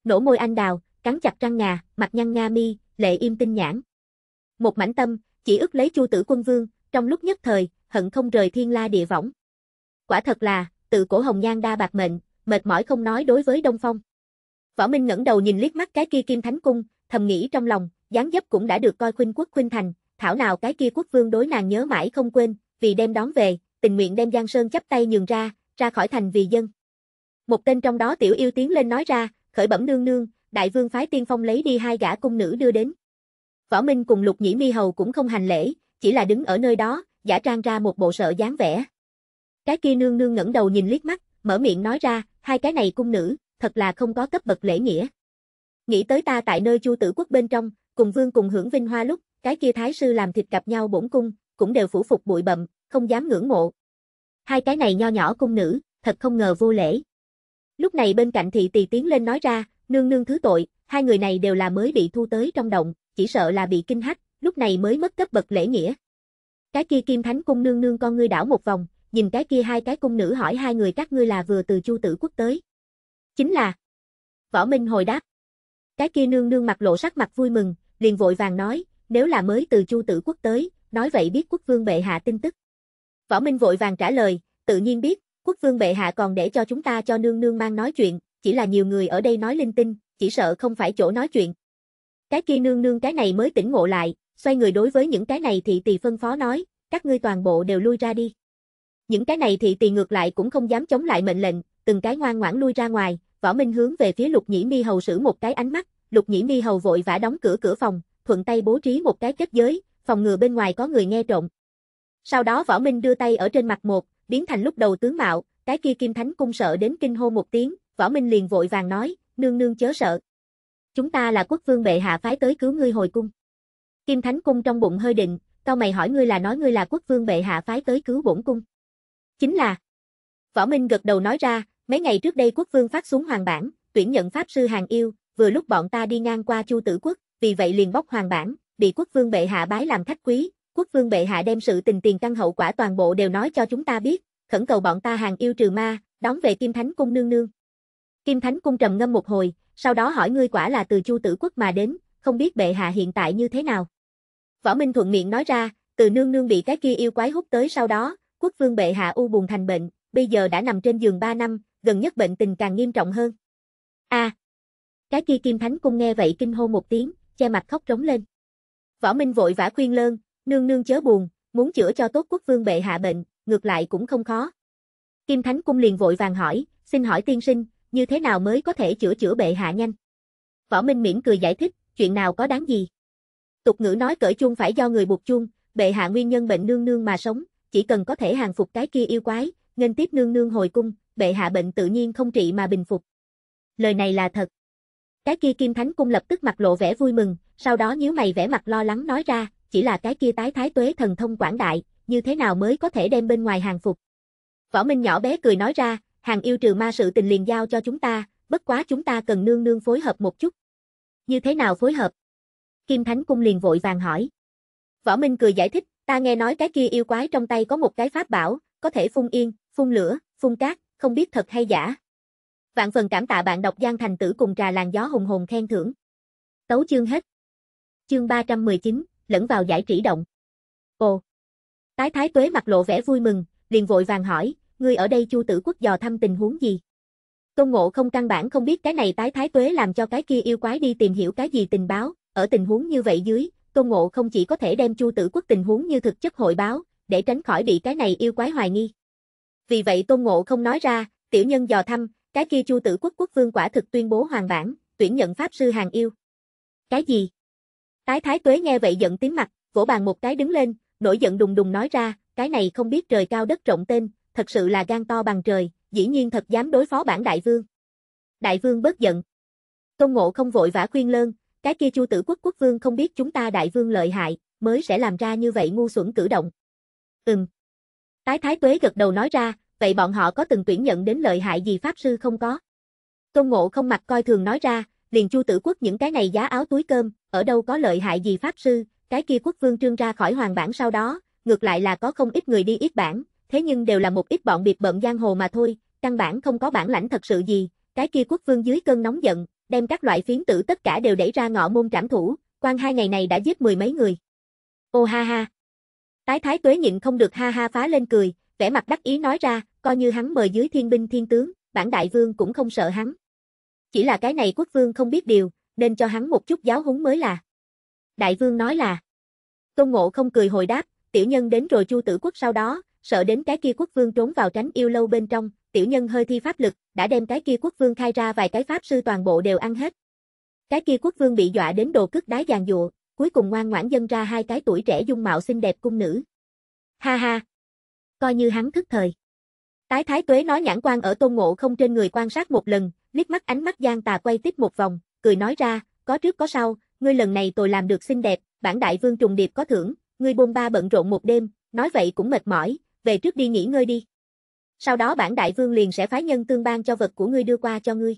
A: Nổ môi anh đào, cắn chặt răng ngà, mặt nhăn nga mi, lệ im tinh nhãn. Một mảnh tâm, chỉ ức lấy chu tử quân vương, trong lúc nhất thời, hận không rời thiên la địa võng. Quả thật là, tự cổ hồng nhan đa bạc mệnh, mệt mỏi không nói đối với Đông Phong. Võ Minh ngẩng đầu nhìn liếc mắt cái kia Kim Thánh Cung, thầm nghĩ trong lòng, dáng dấp cũng đã được coi khuynh quốc khuynh thành, thảo nào cái kia quốc vương đối nàng nhớ mãi không quên, vì đem đón về, tình nguyện đem Giang Sơn chấp tay nhường ra, ra khỏi thành vì dân. Một tên trong đó tiểu yêu tiến lên nói ra, khởi bẩm nương nương, đại vương phái tiên phong lấy đi hai gã cung nữ đưa đến. Võ Minh cùng lục nhĩ mi hầu cũng không hành lễ, chỉ là đứng ở nơi đó, giả trang ra một bộ sợ dáng vẻ. Cái kia nương nương ngẩng đầu nhìn liếc mắt, mở miệng nói ra, hai cái này cung nữ, thật là không có cấp bậc lễ nghĩa. Nghĩ tới ta tại nơi chu tử quốc bên trong, cùng vương cùng hưởng vinh hoa lúc, cái kia thái sư làm thịt cặp nhau bổn cung, cũng đều phủ phục bụi bậm, không dám ngưỡng mộ. Hai cái này nho nhỏ cung nữ, thật không ngờ vô lễ. Lúc này bên cạnh thị tỳ tiến lên nói ra, nương nương thứ tội, hai người này đều là mới bị thu tới trong động, chỉ sợ là bị kinh hách, lúc này mới mất cấp bậc lễ nghĩa. Cái kia kim thánh cung nương nương con ngươi đảo một vòng, nhìn cái kia hai cái cung nữ hỏi hai người các ngươi là vừa từ chu tử quốc tới. Chính là. Võ Minh hồi đáp. Cái kia nương nương mặt lộ sắc mặt vui mừng, liền vội vàng nói, nếu là mới từ Chu Tử Quốc tới, nói vậy biết quốc vương bệ hạ tin tức. Võ Minh vội vàng trả lời, tự nhiên biết, quốc vương bệ hạ còn để cho chúng ta cho nương nương mang nói chuyện, chỉ là nhiều người ở đây nói linh tinh, chỉ sợ không phải chỗ nói chuyện. Cái kia nương nương cái này mới tỉnh ngộ lại, xoay người đối với những cái này thì tỳ phân phó nói, các ngươi toàn bộ đều lui ra đi. Những cái này thì tỳ ngược lại cũng không dám chống lại mệnh lệnh, từng cái ngoan ngoãn lui ra ngoài, võ minh hướng về phía lục nhĩ mi hầu sử một cái ánh mắt, lục nhĩ mi hầu vội vã đóng cửa cửa phòng, thuận tay bố trí một cái kết giới, phòng ngừa bên ngoài có người nghe trộm. Sau đó Võ Minh đưa tay ở trên mặt một, biến thành lúc đầu tướng mạo, cái kia Kim Thánh cung sợ đến kinh hô một tiếng, Võ Minh liền vội vàng nói, nương nương chớ sợ. Chúng ta là quốc vương bệ hạ phái tới cứu ngươi hồi cung. Kim Thánh cung trong bụng hơi định, cao mày hỏi ngươi là nói ngươi là quốc vương bệ hạ phái tới cứu bổn cung. Chính là. Võ Minh gật đầu nói ra, mấy ngày trước đây quốc vương phát xuống hoàng bản, tuyển nhận pháp sư hàng yêu, vừa lúc bọn ta đi ngang qua Chu Tử Quốc, vì vậy liền bóc hoàng bản, bị quốc vương bệ hạ bái làm khách quý, quốc vương bệ hạ đem sự tình tiền căn hậu quả toàn bộ đều nói cho chúng ta biết, khẩn cầu bọn ta hàng yêu trừ ma, đón về Kim Thánh Cung nương nương. Kim Thánh Cung trầm ngâm một hồi, sau đó hỏi ngươi quả là từ Chu Tử Quốc mà đến, không biết bệ hạ hiện tại như thế nào. Võ Minh thuận miệng nói ra, từ nương nương bị cái kia yêu quái hút tới sau đó, quốc vương bệ hạ u buồn thành bệnh, bây giờ đã nằm trên giường 3 năm, gần nhất bệnh tình càng nghiêm trọng hơn. A. À, cái kia Kim Thánh Cung nghe vậy kinh hô một tiếng, che mặt khóc trống lên. Võ Minh vội vã khuyên lơn, nương nương chớ buồn, muốn chữa cho tốt quốc vương bệ hạ bệnh, ngược lại cũng không khó. Kim Thánh Cung liền vội vàng hỏi, xin hỏi tiên sinh, như thế nào mới có thể chữa chữa bệ hạ nhanh? Võ Minh miễn cười giải thích, chuyện nào có đáng gì? Tục ngữ nói cởi chuông phải do người buộc chuông, bệ hạ nguyên nhân bệnh nương nương mà sống, chỉ cần có thể hàng phục cái kia yêu quái, nên tiếp nương nương hồi cung, bệ hạ bệnh tự nhiên không trị mà bình phục. Lời này là thật. Cái kia Kim Thánh Cung lập tức mặt lộ vẻ vui mừng, sau đó nhíu mày vẻ mặt lo lắng nói ra, chỉ là cái kia tái thái tuế thần thông quảng đại, như thế nào mới có thể đem bên ngoài hàng phục. Võ Minh nhỏ bé cười nói ra, hàng yêu trừ ma sự tình liền giao cho chúng ta, bất quá chúng ta cần nương nương phối hợp một chút. Như thế nào phối hợp? Kim Thánh Cung liền vội vàng hỏi. Võ Minh cười giải thích, ta nghe nói cái kia yêu quái trong tay có một cái pháp bảo, có thể phun yên, phun lửa, phun cát, không biết thật hay giả, Vạn phần cảm tạ bạn đọc Giang Thành Tử cùng trà làng gió hùng hồn khen thưởng. Tấu chương hết. Chương 319, lẫn vào giải trí động. Ồ. Tái thái tuế mặt lộ vẻ vui mừng, liền vội vàng hỏi, ngươi ở đây chu tử quốc dò thăm tình huống gì? Tôn ngộ không căn bản không biết cái này tái thái tuế làm cho cái kia yêu quái đi tìm hiểu cái gì tình báo, ở tình huống như vậy dưới, tôn ngộ không chỉ có thể đem chu tử quốc tình huống như thực chất hội báo, để tránh khỏi bị cái này yêu quái hoài nghi. Vì vậy tôn ngộ không nói ra, tiểu nhân dò thăm, cái kia Chu Tử Quốc quốc vương quả thực tuyên bố hoàng bản, tuyển nhận pháp sư hàng yêu. Cái gì? Tái Thái Tuế nghe vậy giận tím mặt, vỗ bàn một cái đứng lên, nổi giận đùng đùng nói ra, cái này không biết trời cao đất rộng tên, thật sự là gan to bằng trời, dĩ nhiên thật dám đối phó bản đại vương. Đại vương bớt giận. Tôn Ngộ không vội vã khuyên lơn, cái kia Chu Tử Quốc quốc vương không biết chúng ta đại vương lợi hại, mới sẽ làm ra như vậy ngu xuẩn cử động. Ừm. Tái Thái Tuế gật đầu nói ra, vậy bọn họ có từng tuyển nhận đến lợi hại gì pháp sư không có? Tôn Ngộ không mặt coi thường nói ra, liền Chu Tử Quốc những cái này giá áo túi cơm, ở đâu có lợi hại gì pháp sư, cái kia quốc vương trương ra khỏi hoàng bản sau đó, ngược lại là có không ít người đi ít bản, thế nhưng đều là một ít bọn biệt bận giang hồ mà thôi, căn bản không có bản lãnh thật sự gì, cái kia quốc vương dưới cơn nóng giận, đem các loại phiến tử tất cả đều đẩy ra ngọ môn trảm thủ, quan hai ngày này đã giết mười mấy người. Ô ha ha. Tái thái tuế nhịn không được ha ha phá lên cười, vẻ mặt đắc ý nói ra, coi như hắn mời dưới thiên binh thiên tướng, bản đại vương cũng không sợ hắn. Chỉ là cái này quốc vương không biết điều, nên cho hắn một chút giáo huấn mới là. Đại vương nói là. Tôn Ngộ không cười hồi đáp, tiểu nhân đến rồi Chu Tử Quốc sau đó, sợ đến cái kia quốc vương trốn vào tránh yêu lâu bên trong, tiểu nhân hơi thi pháp lực, đã đem cái kia quốc vương khai ra vài cái pháp sư toàn bộ đều ăn hết. Cái kia quốc vương bị dọa đến đồ cức đá giàn dụa, cuối cùng ngoan ngoãn dâng ra hai cái tuổi trẻ dung mạo xinh đẹp cung nữ. Ha ha, coi như hắn thức thời. Tái thái tuế nói nhãn quan ở tôn ngộ không trên người quan sát một lần, liếc mắt ánh mắt gian tà quay tiếp một vòng, cười nói ra, có trước có sau, ngươi lần này tôi làm được xinh đẹp, bản đại vương trùng điệp có thưởng, ngươi bôn ba bận rộn một đêm, nói vậy cũng mệt mỏi, về trước đi nghỉ ngơi đi. Sau đó bản đại vương liền sẽ phái nhân tương ban cho vật của ngươi đưa qua cho ngươi.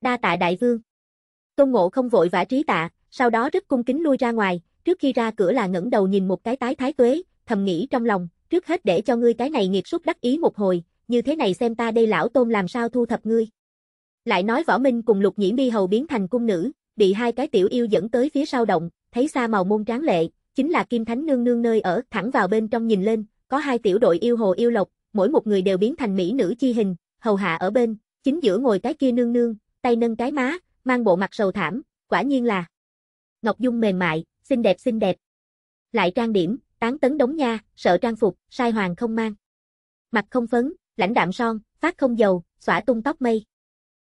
A: Đa tạ đại vương. Tôn Ngộ không vội vã trí tạ, sau đó rất cung kính lui ra ngoài, trước khi ra cửa là ngẩng đầu nhìn một cái tái thái tuế, thầm nghĩ trong lòng, trước hết để cho ngươi cái này nghiệt xúc đắc ý một hồi, như thế này xem ta đây lão tôn làm sao thu thập ngươi. Lại nói võ minh cùng lục nhĩ mi hầu biến thành cung nữ, bị hai cái tiểu yêu dẫn tới phía sau động, thấy xa màu môn tráng lệ, chính là kim thánh nương nương nơi ở, thẳng vào bên trong nhìn lên, có hai tiểu đội yêu hồ yêu lộc, mỗi một người đều biến thành mỹ nữ chi hình, hầu hạ ở bên, chính giữa ngồi cái kia nương nương, tay nâng cái má, mang bộ mặt sầu thảm, quả nhiên là Ngọc Dung mềm mại, xinh đẹp xinh đẹp. Lại trang điểm, tán tấn đống nha, sợ trang phục, sai hoàng không mang. Mặt không phấn, lãnh đạm son, phát không dầu, xõa tung tóc mây.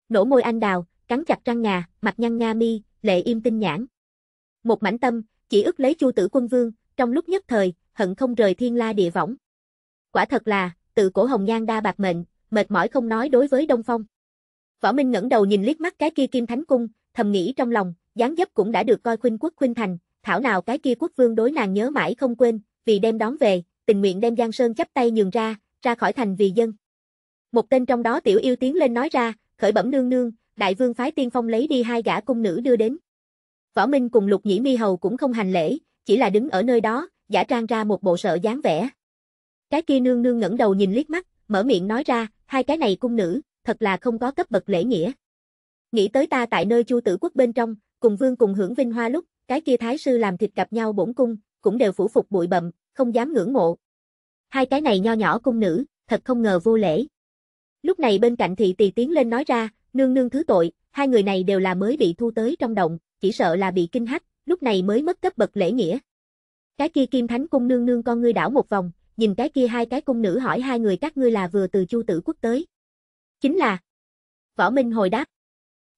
A: Nổ môi anh đào, cắn chặt răng ngà, mặt nhăn nga mi, lệ im tinh nhãn. Một mảnh tâm, chỉ ước lấy Chu Tử Quân Vương, trong lúc nhất thời, hận không rời thiên la địa võng. Quả thật là, tự cổ hồng nhan đa bạc mệnh, mệt mỏi không nói đối với Đông Phong. Võ Minh ngẩng đầu nhìn liếc mắt cái kia Kim Thánh cung, thầm nghĩ trong lòng, dáng dấp cũng đã được coi khuynh quốc khuynh thành, thảo nào cái kia quốc vương đối nàng nhớ mãi không quên, vì đem đón về, tình nguyện đem Giang Sơn chắp tay nhường ra, ra khỏi thành vì dân. Một tên trong đó tiểu yêu tiến lên nói ra, khởi bẩm nương nương, đại vương phái tiên phong lấy đi hai gã cung nữ đưa đến. Võ Minh cùng Lục Nhĩ Mi Hầu cũng không hành lễ, chỉ là đứng ở nơi đó, giả trang ra một bộ sợ dáng vẻ. Cái kia nương nương ngẩng đầu nhìn liếc mắt, mở miệng nói ra, hai cái này cung nữ, thật là không có cấp bậc lễ nghĩa. Nghĩ tới ta tại nơi Chu Tử Quốc bên trong, cùng vương cùng hưởng vinh hoa lúc, cái kia thái sư làm thịt gặp nhau bổn cung, cũng đều phủ phục bụi bậm, không dám ngưỡng mộ. Hai cái này nho nhỏ cung nữ, thật không ngờ vô lễ. Lúc này bên cạnh thị tỳ tiến lên nói ra, nương nương thứ tội, hai người này đều là mới bị thu tới trong động, chỉ sợ là bị kinh hách, lúc này mới mất cấp bậc lễ nghĩa. Cái kia kim thánh cung nương nương con ngươi đảo một vòng, nhìn cái kia hai cái cung nữ hỏi hai người các ngươi là vừa từ chu tử quốc tới. Chính là. Võ Minh hồi đáp.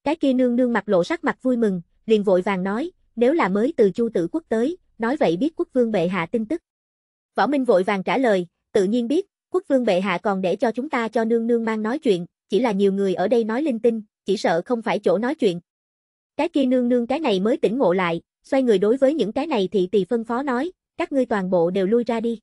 A: Cái kia nương nương mặt lộ sắc mặt vui mừng, liền vội vàng nói, nếu là mới từ Chu Tử Quốc tới, nói vậy biết quốc vương bệ hạ tin tức. Võ Minh vội vàng trả lời, tự nhiên biết, quốc vương bệ hạ còn để cho chúng ta cho nương nương mang nói chuyện, chỉ là nhiều người ở đây nói linh tinh, chỉ sợ không phải chỗ nói chuyện. Cái kia nương nương cái này mới tỉnh ngộ lại, xoay người đối với những cái này thị tỳ phân phó nói, các ngươi toàn bộ đều lui ra đi.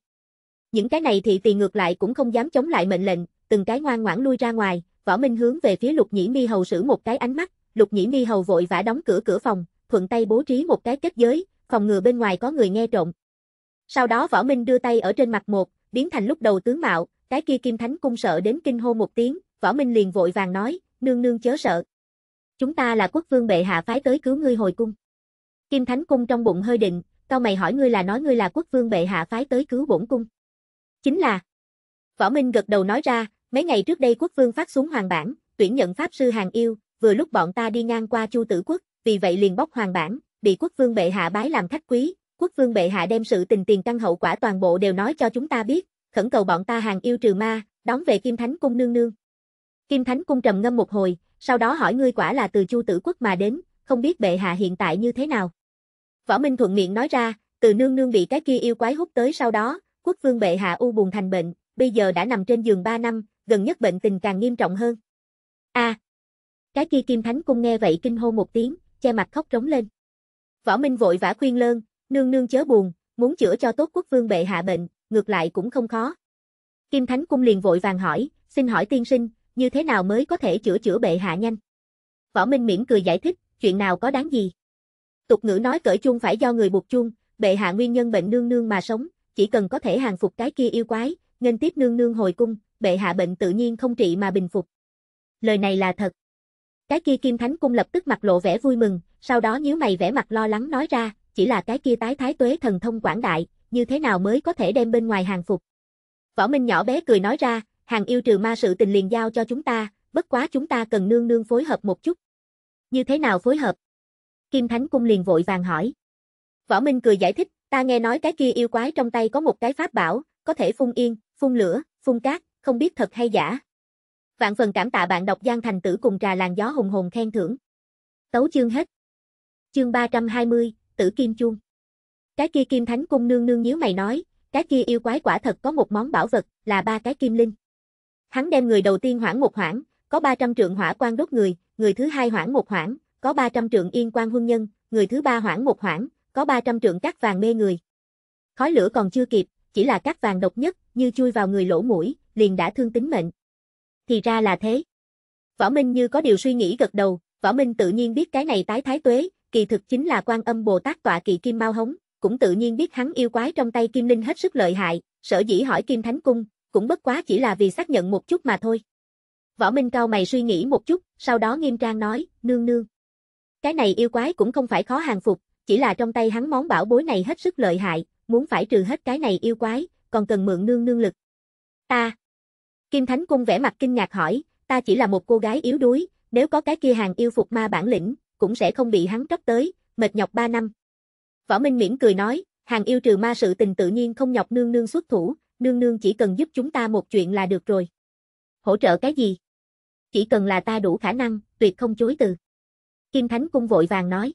A: Những cái này thị tỳ ngược lại cũng không dám chống lại mệnh lệnh, từng cái ngoan ngoãn lui ra ngoài, võ minh hướng về phía lục nhĩ mi hầu sử một cái ánh mắt, lục nhĩ mi hầu vội vã đóng cửa cửa phòng, thuận tay bố trí một cái kết giới, phòng ngừa bên ngoài có người nghe trộm. Sau đó Võ Minh đưa tay ở trên mặt một, biến thành lúc đầu tướng mạo, cái kia Kim Thánh cung sợ đến kinh hô một tiếng, Võ Minh liền vội vàng nói, nương nương chớ sợ. Chúng ta là quốc vương bệ hạ phái tới cứu ngươi hồi cung. Kim Thánh cung trong bụng hơi định, cao mày hỏi ngươi là nói ngươi là quốc vương bệ hạ phái tới cứu bổn cung. Chính là. Võ Minh gật đầu nói ra, mấy ngày trước đây quốc vương phát xuống hoàng bản, tuyển nhận pháp sư hàng yêu, vừa lúc bọn ta đi ngang qua Chu Tử Quốc vì vậy liền bóc hoàng bản, bị quốc vương bệ hạ bái làm khách quý, quốc vương bệ hạ đem sự tình tiền căn hậu quả toàn bộ đều nói cho chúng ta biết, khẩn cầu bọn ta hàng yêu trừ ma, đón về Kim Thánh Cung nương nương. Kim Thánh Cung trầm ngâm một hồi, sau đó hỏi ngươi quả là từ Chu Tử Quốc mà đến, không biết bệ hạ hiện tại như thế nào. Võ Minh thuận miệng nói ra, từ nương nương bị cái kia yêu quái hút tới sau đó, quốc vương bệ hạ u buồn thành bệnh, bây giờ đã nằm trên giường 3 năm, gần nhất bệnh tình càng nghiêm trọng hơn. A. À, cái kia Kim Thánh Cung nghe vậy kinh hô một tiếng, che mặt khóc trống lên. Võ Minh vội vã khuyên lơn, nương nương chớ buồn, muốn chữa cho tốt quốc vương bệ hạ bệnh, ngược lại cũng không khó. Kim Thánh Cung liền vội vàng hỏi, xin hỏi tiên sinh, như thế nào mới có thể chữa chữa bệ hạ nhanh? Võ Minh miễn cười giải thích, chuyện nào có đáng gì? Tục ngữ nói cởi chuông phải do người buộc chuông, bệ hạ nguyên nhân bệnh nương nương mà sống, chỉ cần có thể hàng phục cái kia yêu quái, nên tiếp nương nương hồi cung, bệ hạ bệnh tự nhiên không trị mà bình phục. Lời này là thật. Cái kia Kim Thánh Cung lập tức mặt lộ vẻ vui mừng, sau đó nhíu mày vẻ mặt lo lắng nói ra, chỉ là cái kia tái thái tuế thần thông quảng đại, như thế nào mới có thể đem bên ngoài hàng phục. Võ Minh nhỏ bé cười nói ra, hàng yêu trừ ma sự tình liền giao cho chúng ta, bất quá chúng ta cần nương nương phối hợp một chút. Như thế nào phối hợp? Kim Thánh Cung liền vội vàng hỏi. Võ Minh cười giải thích, ta nghe nói cái kia yêu quái trong tay có một cái pháp bảo, có thể phun yên, phun lửa, phun cát, không biết thật hay giả, Vạn phần cảm tạ bạn đọc Giang Thành Tử cùng trà làng gió hùng hồn khen thưởng. Tấu chương hết. Chương 320, Tử Kim Chuông. Cái kia Kim Thánh cung nương nương nhíu mày nói, cái kia yêu quái quả thật có một món bảo vật, là ba cái kim linh. Hắn đem người đầu tiên hoảng một hoảng, có 300 trượng hỏa quan đốt người, người thứ hai hoảng một hoảng, có 300 trượng yên quan huân nhân, người thứ ba hoảng một hoảng, có 300 trượng cắt vàng mê người. Khói lửa còn chưa kịp, chỉ là cắt vàng độc nhất, như chui vào người lỗ mũi, liền đã thương tính mệnh, thì ra là thế. Võ Minh như có điều suy nghĩ gật đầu, Võ Minh tự nhiên biết cái này tái thái tuế, kỳ thực chính là quan âm Bồ Tát tọa kỵ kim mau hống, cũng tự nhiên biết hắn yêu quái trong tay kim linh hết sức lợi hại, sở dĩ hỏi kim thánh cung, cũng bất quá chỉ là vì xác nhận một chút mà thôi. Võ Minh cao mày suy nghĩ một chút, sau đó nghiêm trang nói, nương nương. Cái này yêu quái cũng không phải khó hàng phục, chỉ là trong tay hắn món bảo bối này hết sức lợi hại, muốn phải trừ hết cái này yêu quái, còn cần mượn nương nương lực. Ta, Kim Thánh Cung vẻ mặt kinh ngạc hỏi, ta chỉ là một cô gái yếu đuối, nếu có cái kia hàng yêu phục ma bản lĩnh, cũng sẽ không bị hắn trách tới, mệt nhọc ba năm. Võ Minh miễn cười nói, hàng yêu trừ ma sự tình tự nhiên không nhọc nương nương xuất thủ, nương nương chỉ cần giúp chúng ta một chuyện là được rồi. Hỗ trợ cái gì? Chỉ cần là ta đủ khả năng, tuyệt không chối từ. Kim Thánh Cung vội vàng nói.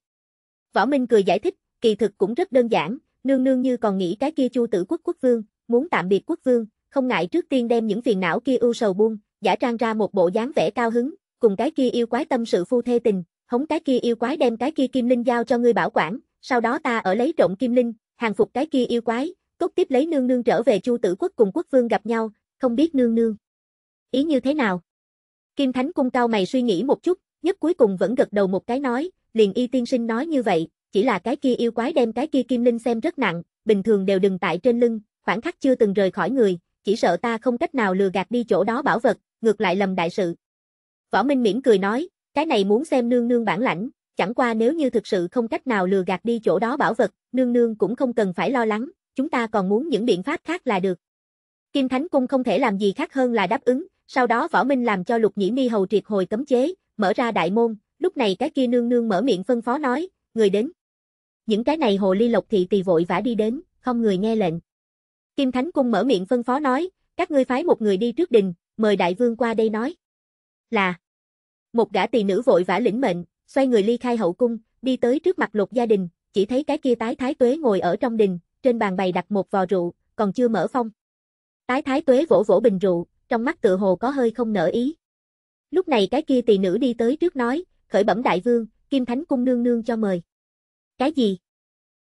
A: Võ Minh cười giải thích, kỳ thực cũng rất đơn giản, nương nương như còn nghĩ cái kia chu tử quốc quốc vương, muốn tạm biệt quốc vương, không ngại trước tiên đem những phiền não kia ưu sầu buông, giả trang ra một bộ dáng vẻ cao hứng, cùng cái kia yêu quái tâm sự phu thê tình, hống cái kia yêu quái đem cái kia kim linh giao cho ngươi bảo quản, sau đó ta ở lấy trộm kim linh, hàng phục cái kia yêu quái, cốt tiếp lấy nương nương trở về Chu Tử Quốc cùng quốc vương gặp nhau, không biết nương nương ý như thế nào. Kim Thánh cung cao mày suy nghĩ một chút, nhất cuối cùng vẫn gật đầu một cái nói, liền y tiên sinh nói như vậy, chỉ là cái kia yêu quái đem cái kia kim linh xem rất nặng, bình thường đều đừng tại trên lưng, khoảng khắc chưa từng rời khỏi người, chỉ sợ ta không cách nào lừa gạt đi chỗ đó bảo vật, ngược lại lầm đại sự. Võ Minh mỉm cười nói, cái này muốn xem nương nương bản lãnh, chẳng qua nếu như thực sự không cách nào lừa gạt đi chỗ đó bảo vật, nương nương cũng không cần phải lo lắng, chúng ta còn muốn những biện pháp khác là được. Kim Thánh Cung không thể làm gì khác hơn là đáp ứng, sau đó Võ Minh làm cho Lục Nhĩ Mi hầu triệt hồi cấm chế, mở ra đại môn, lúc này cái kia nương nương mở miệng phân phó nói, người đến. Những cái này hồ ly lộc thị tỳ vội vã đi đến, không người nghe lệnh. Kim Thánh Cung mở miệng phân phó nói, các ngươi phái một người đi trước đình, mời đại vương qua đây nói. Là Một gã tỳ nữ vội vã lĩnh mệnh, xoay người ly khai hậu cung, đi tới trước mặt lục gia đình, chỉ thấy cái kia tái thái tuế ngồi ở trong đình, trên bàn bày đặt một vò rượu, còn chưa mở phong. Tái thái tuế vỗ vỗ bình rượu, trong mắt tự hồ có hơi không nở ý. Lúc này cái kia tỳ nữ đi tới trước nói, khởi bẩm đại vương, Kim Thánh Cung nương nương cho mời. Cái gì?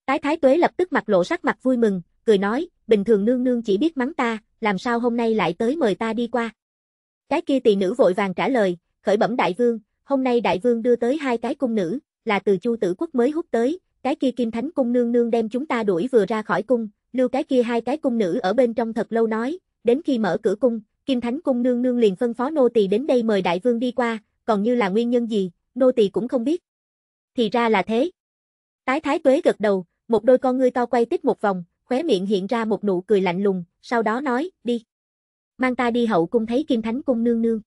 A: Tái thái tuế lập tức mặt lộ sắc mặt vui mừng, cười nói, bình thường nương nương chỉ biết mắng ta, làm sao hôm nay lại tới mời ta đi qua. Cái kia tỳ nữ vội vàng trả lời, khởi bẩm đại vương, hôm nay đại vương đưa tới hai cái cung nữ, là từ chu tử quốc mới hút tới, cái kia kim thánh cung nương nương đem chúng ta đuổi vừa ra khỏi cung, lưu cái kia hai cái cung nữ ở bên trong thật lâu nói, đến khi mở cửa cung, kim thánh cung nương nương liền phân phó nô tỳ đến đây mời đại vương đi qua, còn như là nguyên nhân gì, nô tỳ cũng không biết. Thì ra là thế. Tái thái tuế gật đầu, một đôi con ngươi to quay tích một vòng, khóe miệng hiện ra một nụ cười lạnh lùng, sau đó nói, đi. Mang ta đi hậu cung thấy Kim Thánh cung nương nương.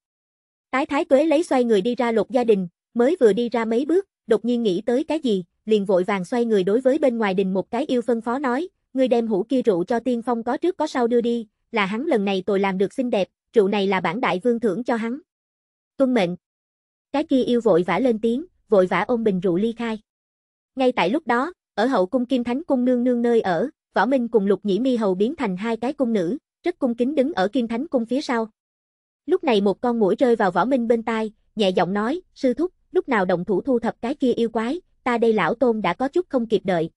A: Tái thái tuế lấy xoay người đi ra lục gia đình, mới vừa đi ra mấy bước, đột nhiên nghĩ tới cái gì, liền vội vàng xoay người đối với bên ngoài đình một cái yêu phân phó nói, ngươi đem hũ kia rượu cho tiên phong có trước có sau đưa đi, là hắn lần này tôi làm được xinh đẹp, rượu này là bản đại vương thưởng cho hắn. Tuân mệnh. Cái kia yêu vội vã lên tiếng, vội vã ôm bình rượu ly khai. Ngay tại lúc đó, ở hậu cung Kim Thánh cung nương nương nơi ở, Võ Minh cùng Lục Nhĩ Mi hầu biến thành hai cái cung nữ, rất cung kính đứng ở Kim Thánh cung phía sau. Lúc này một con mũi rơi vào Võ Minh bên tai, nhẹ giọng nói, sư thúc, lúc nào động thủ thu thập cái kia yêu quái, ta đây lão tôn đã có chút không kịp đợi.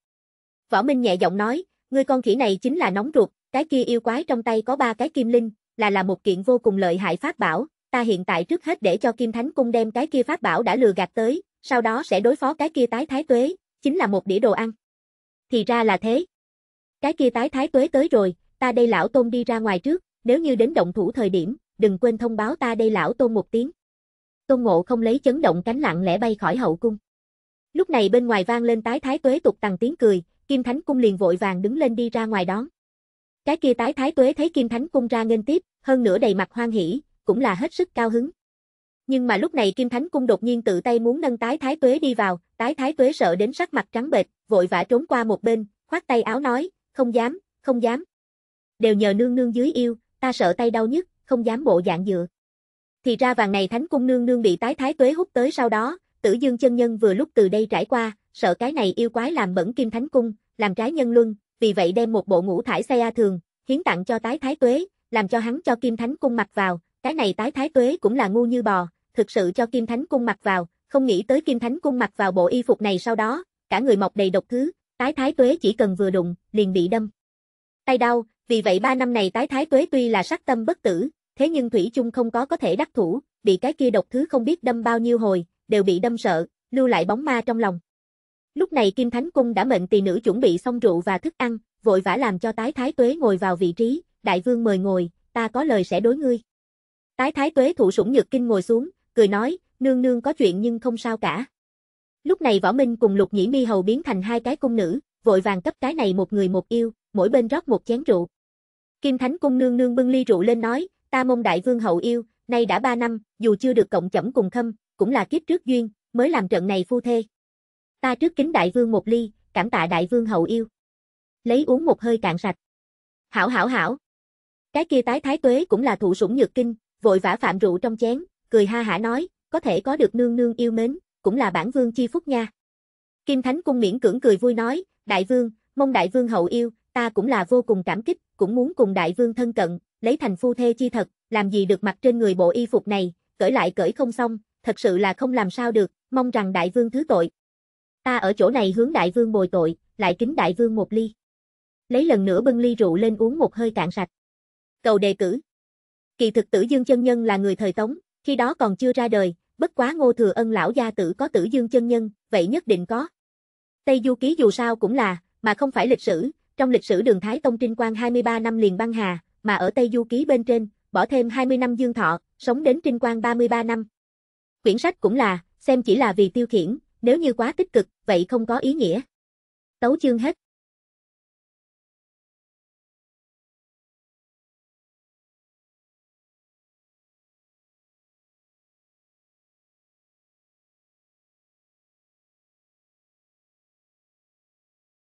A: Võ Minh nhẹ giọng nói, ngươi con khỉ này chính là nóng ruột, cái kia yêu quái trong tay có ba cái kim linh, là là một kiện vô cùng lợi hại pháp bảo, ta hiện tại trước hết để cho Kim Thánh cung đem cái kia pháp bảo đã lừa gạt tới, sau đó sẽ đối phó cái kia tái thái tuế, chính là một đĩa đồ ăn. Thì ra là thế. Cái kia tái thái tuế tới rồi, ta đây lão tôn đi ra ngoài trước, nếu như đến động thủ thời điểm, đừng quên thông báo ta đây lão tôn một tiếng. Tôn ngộ không lấy chấn động cánh lặng lẽ bay khỏi hậu cung. Lúc này bên ngoài vang lên tái thái tuế tục tằng tiếng cười, Kim Thánh Cung liền vội vàng đứng lên đi ra ngoài đón. Cái kia tái thái tuế thấy Kim Thánh Cung ra nghênh tiếp, hơn nữa đầy mặt hoan hỉ, cũng là hết sức cao hứng. Nhưng mà lúc này Kim Thánh Cung đột nhiên tự tay muốn nâng tái thái tuế đi vào, tái thái tuế sợ đến sắc mặt trắng bệch, vội vã trốn qua một bên, khoát tay áo nói, không dám, không dám. Đều nhờ nương nương dưới yêu, ta sợ tay đau nhất, không dám bộ dạng dựa. Thì ra vàng này thánh cung nương nương bị tái thái tuế hút tới sau đó, tử dương chân nhân vừa lúc từ đây trải qua, sợ cái này yêu quái làm bẩn kim thánh cung, làm trái nhân luân, vì vậy đem một bộ ngũ thải xe a thường, hiến tặng cho tái thái tuế, làm cho hắn cho kim thánh cung mặc vào, cái này tái thái tuế cũng là ngu như bò, thực sự cho kim thánh cung mặc vào, không nghĩ tới kim thánh cung mặc vào bộ y phục này sau đó, cả người mọc đầy độc thứ, Tái Thái Tuế chỉ cần vừa đụng, liền bị đâm. Tay đau, vì vậy ba năm này Tái Thái Tuế tuy là sát tâm bất tử, thế nhưng Thủy chung không có có thể đắc thủ, bị cái kia độc thứ không biết đâm bao nhiêu hồi, đều bị đâm sợ, lưu lại bóng ma trong lòng. Lúc này Kim Thánh Cung đã mệnh tỳ nữ chuẩn bị xong rượu và thức ăn, vội vã làm cho Tái Thái Tuế ngồi vào vị trí, đại vương mời ngồi, ta có lời sẽ đối ngươi. Tái Thái Tuế thụ sủng nhược kinh ngồi xuống, cười nói, nương nương có chuyện nhưng không sao cả. Lúc này Võ Minh cùng Lục Nhĩ Mi hầu biến thành hai cái cung nữ, vội vàng cấp cái này một người một yêu, mỗi bên rót một chén rượu. Kim Thánh cung nương nương bưng ly rượu lên nói, ta mong đại vương hậu yêu, nay đã ba năm, dù chưa được cộng chẩm cùng khâm, cũng là kiếp trước duyên, mới làm trận này phu thê. Ta trước kính đại vương một ly, cảm tạ đại vương hậu yêu. Lấy uống một hơi cạn sạch. Hảo hảo hảo. Cái kia tái thái tuế cũng là thụ sủng nhược kinh, vội vã phạm rượu trong chén, cười ha hả nói, có thể có được nương nương yêu mến, cũng là bản vương chi phúc nha. Kim Thánh Cung miễn cưỡng cười vui nói, đại vương, mong đại vương hậu yêu, ta cũng là vô cùng cảm kích, cũng muốn cùng đại vương thân cận, lấy thành phu thê chi thật, làm gì được mặc trên người bộ y phục này, cởi lại cởi không xong, thật sự là không làm sao được, mong rằng đại vương thứ tội. Ta ở chỗ này hướng đại vương bồi tội, lại kính đại vương một ly. Lấy lần nữa bưng ly rượu lên uống một hơi cạn sạch. Cầu đề cử. Kỳ thực tử Dương chân nhân là người thời Tống, khi đó còn chưa ra đời, bất quá ngô thừa ân lão gia tử có tử dương chân nhân, vậy nhất định có. Tây Du Ký dù sao cũng là, mà không phải lịch sử, trong lịch sử đường Thái Tông Trinh Quang 23 năm liền băng hà, mà ở Tây Du Ký bên trên, bỏ thêm 20 năm dương thọ, sống đến Trinh Quang 33 năm. Quyển sách cũng là, xem chỉ là vì tiêu khiển, nếu như quá tích cực, vậy không có ý nghĩa. Tấu chương hết.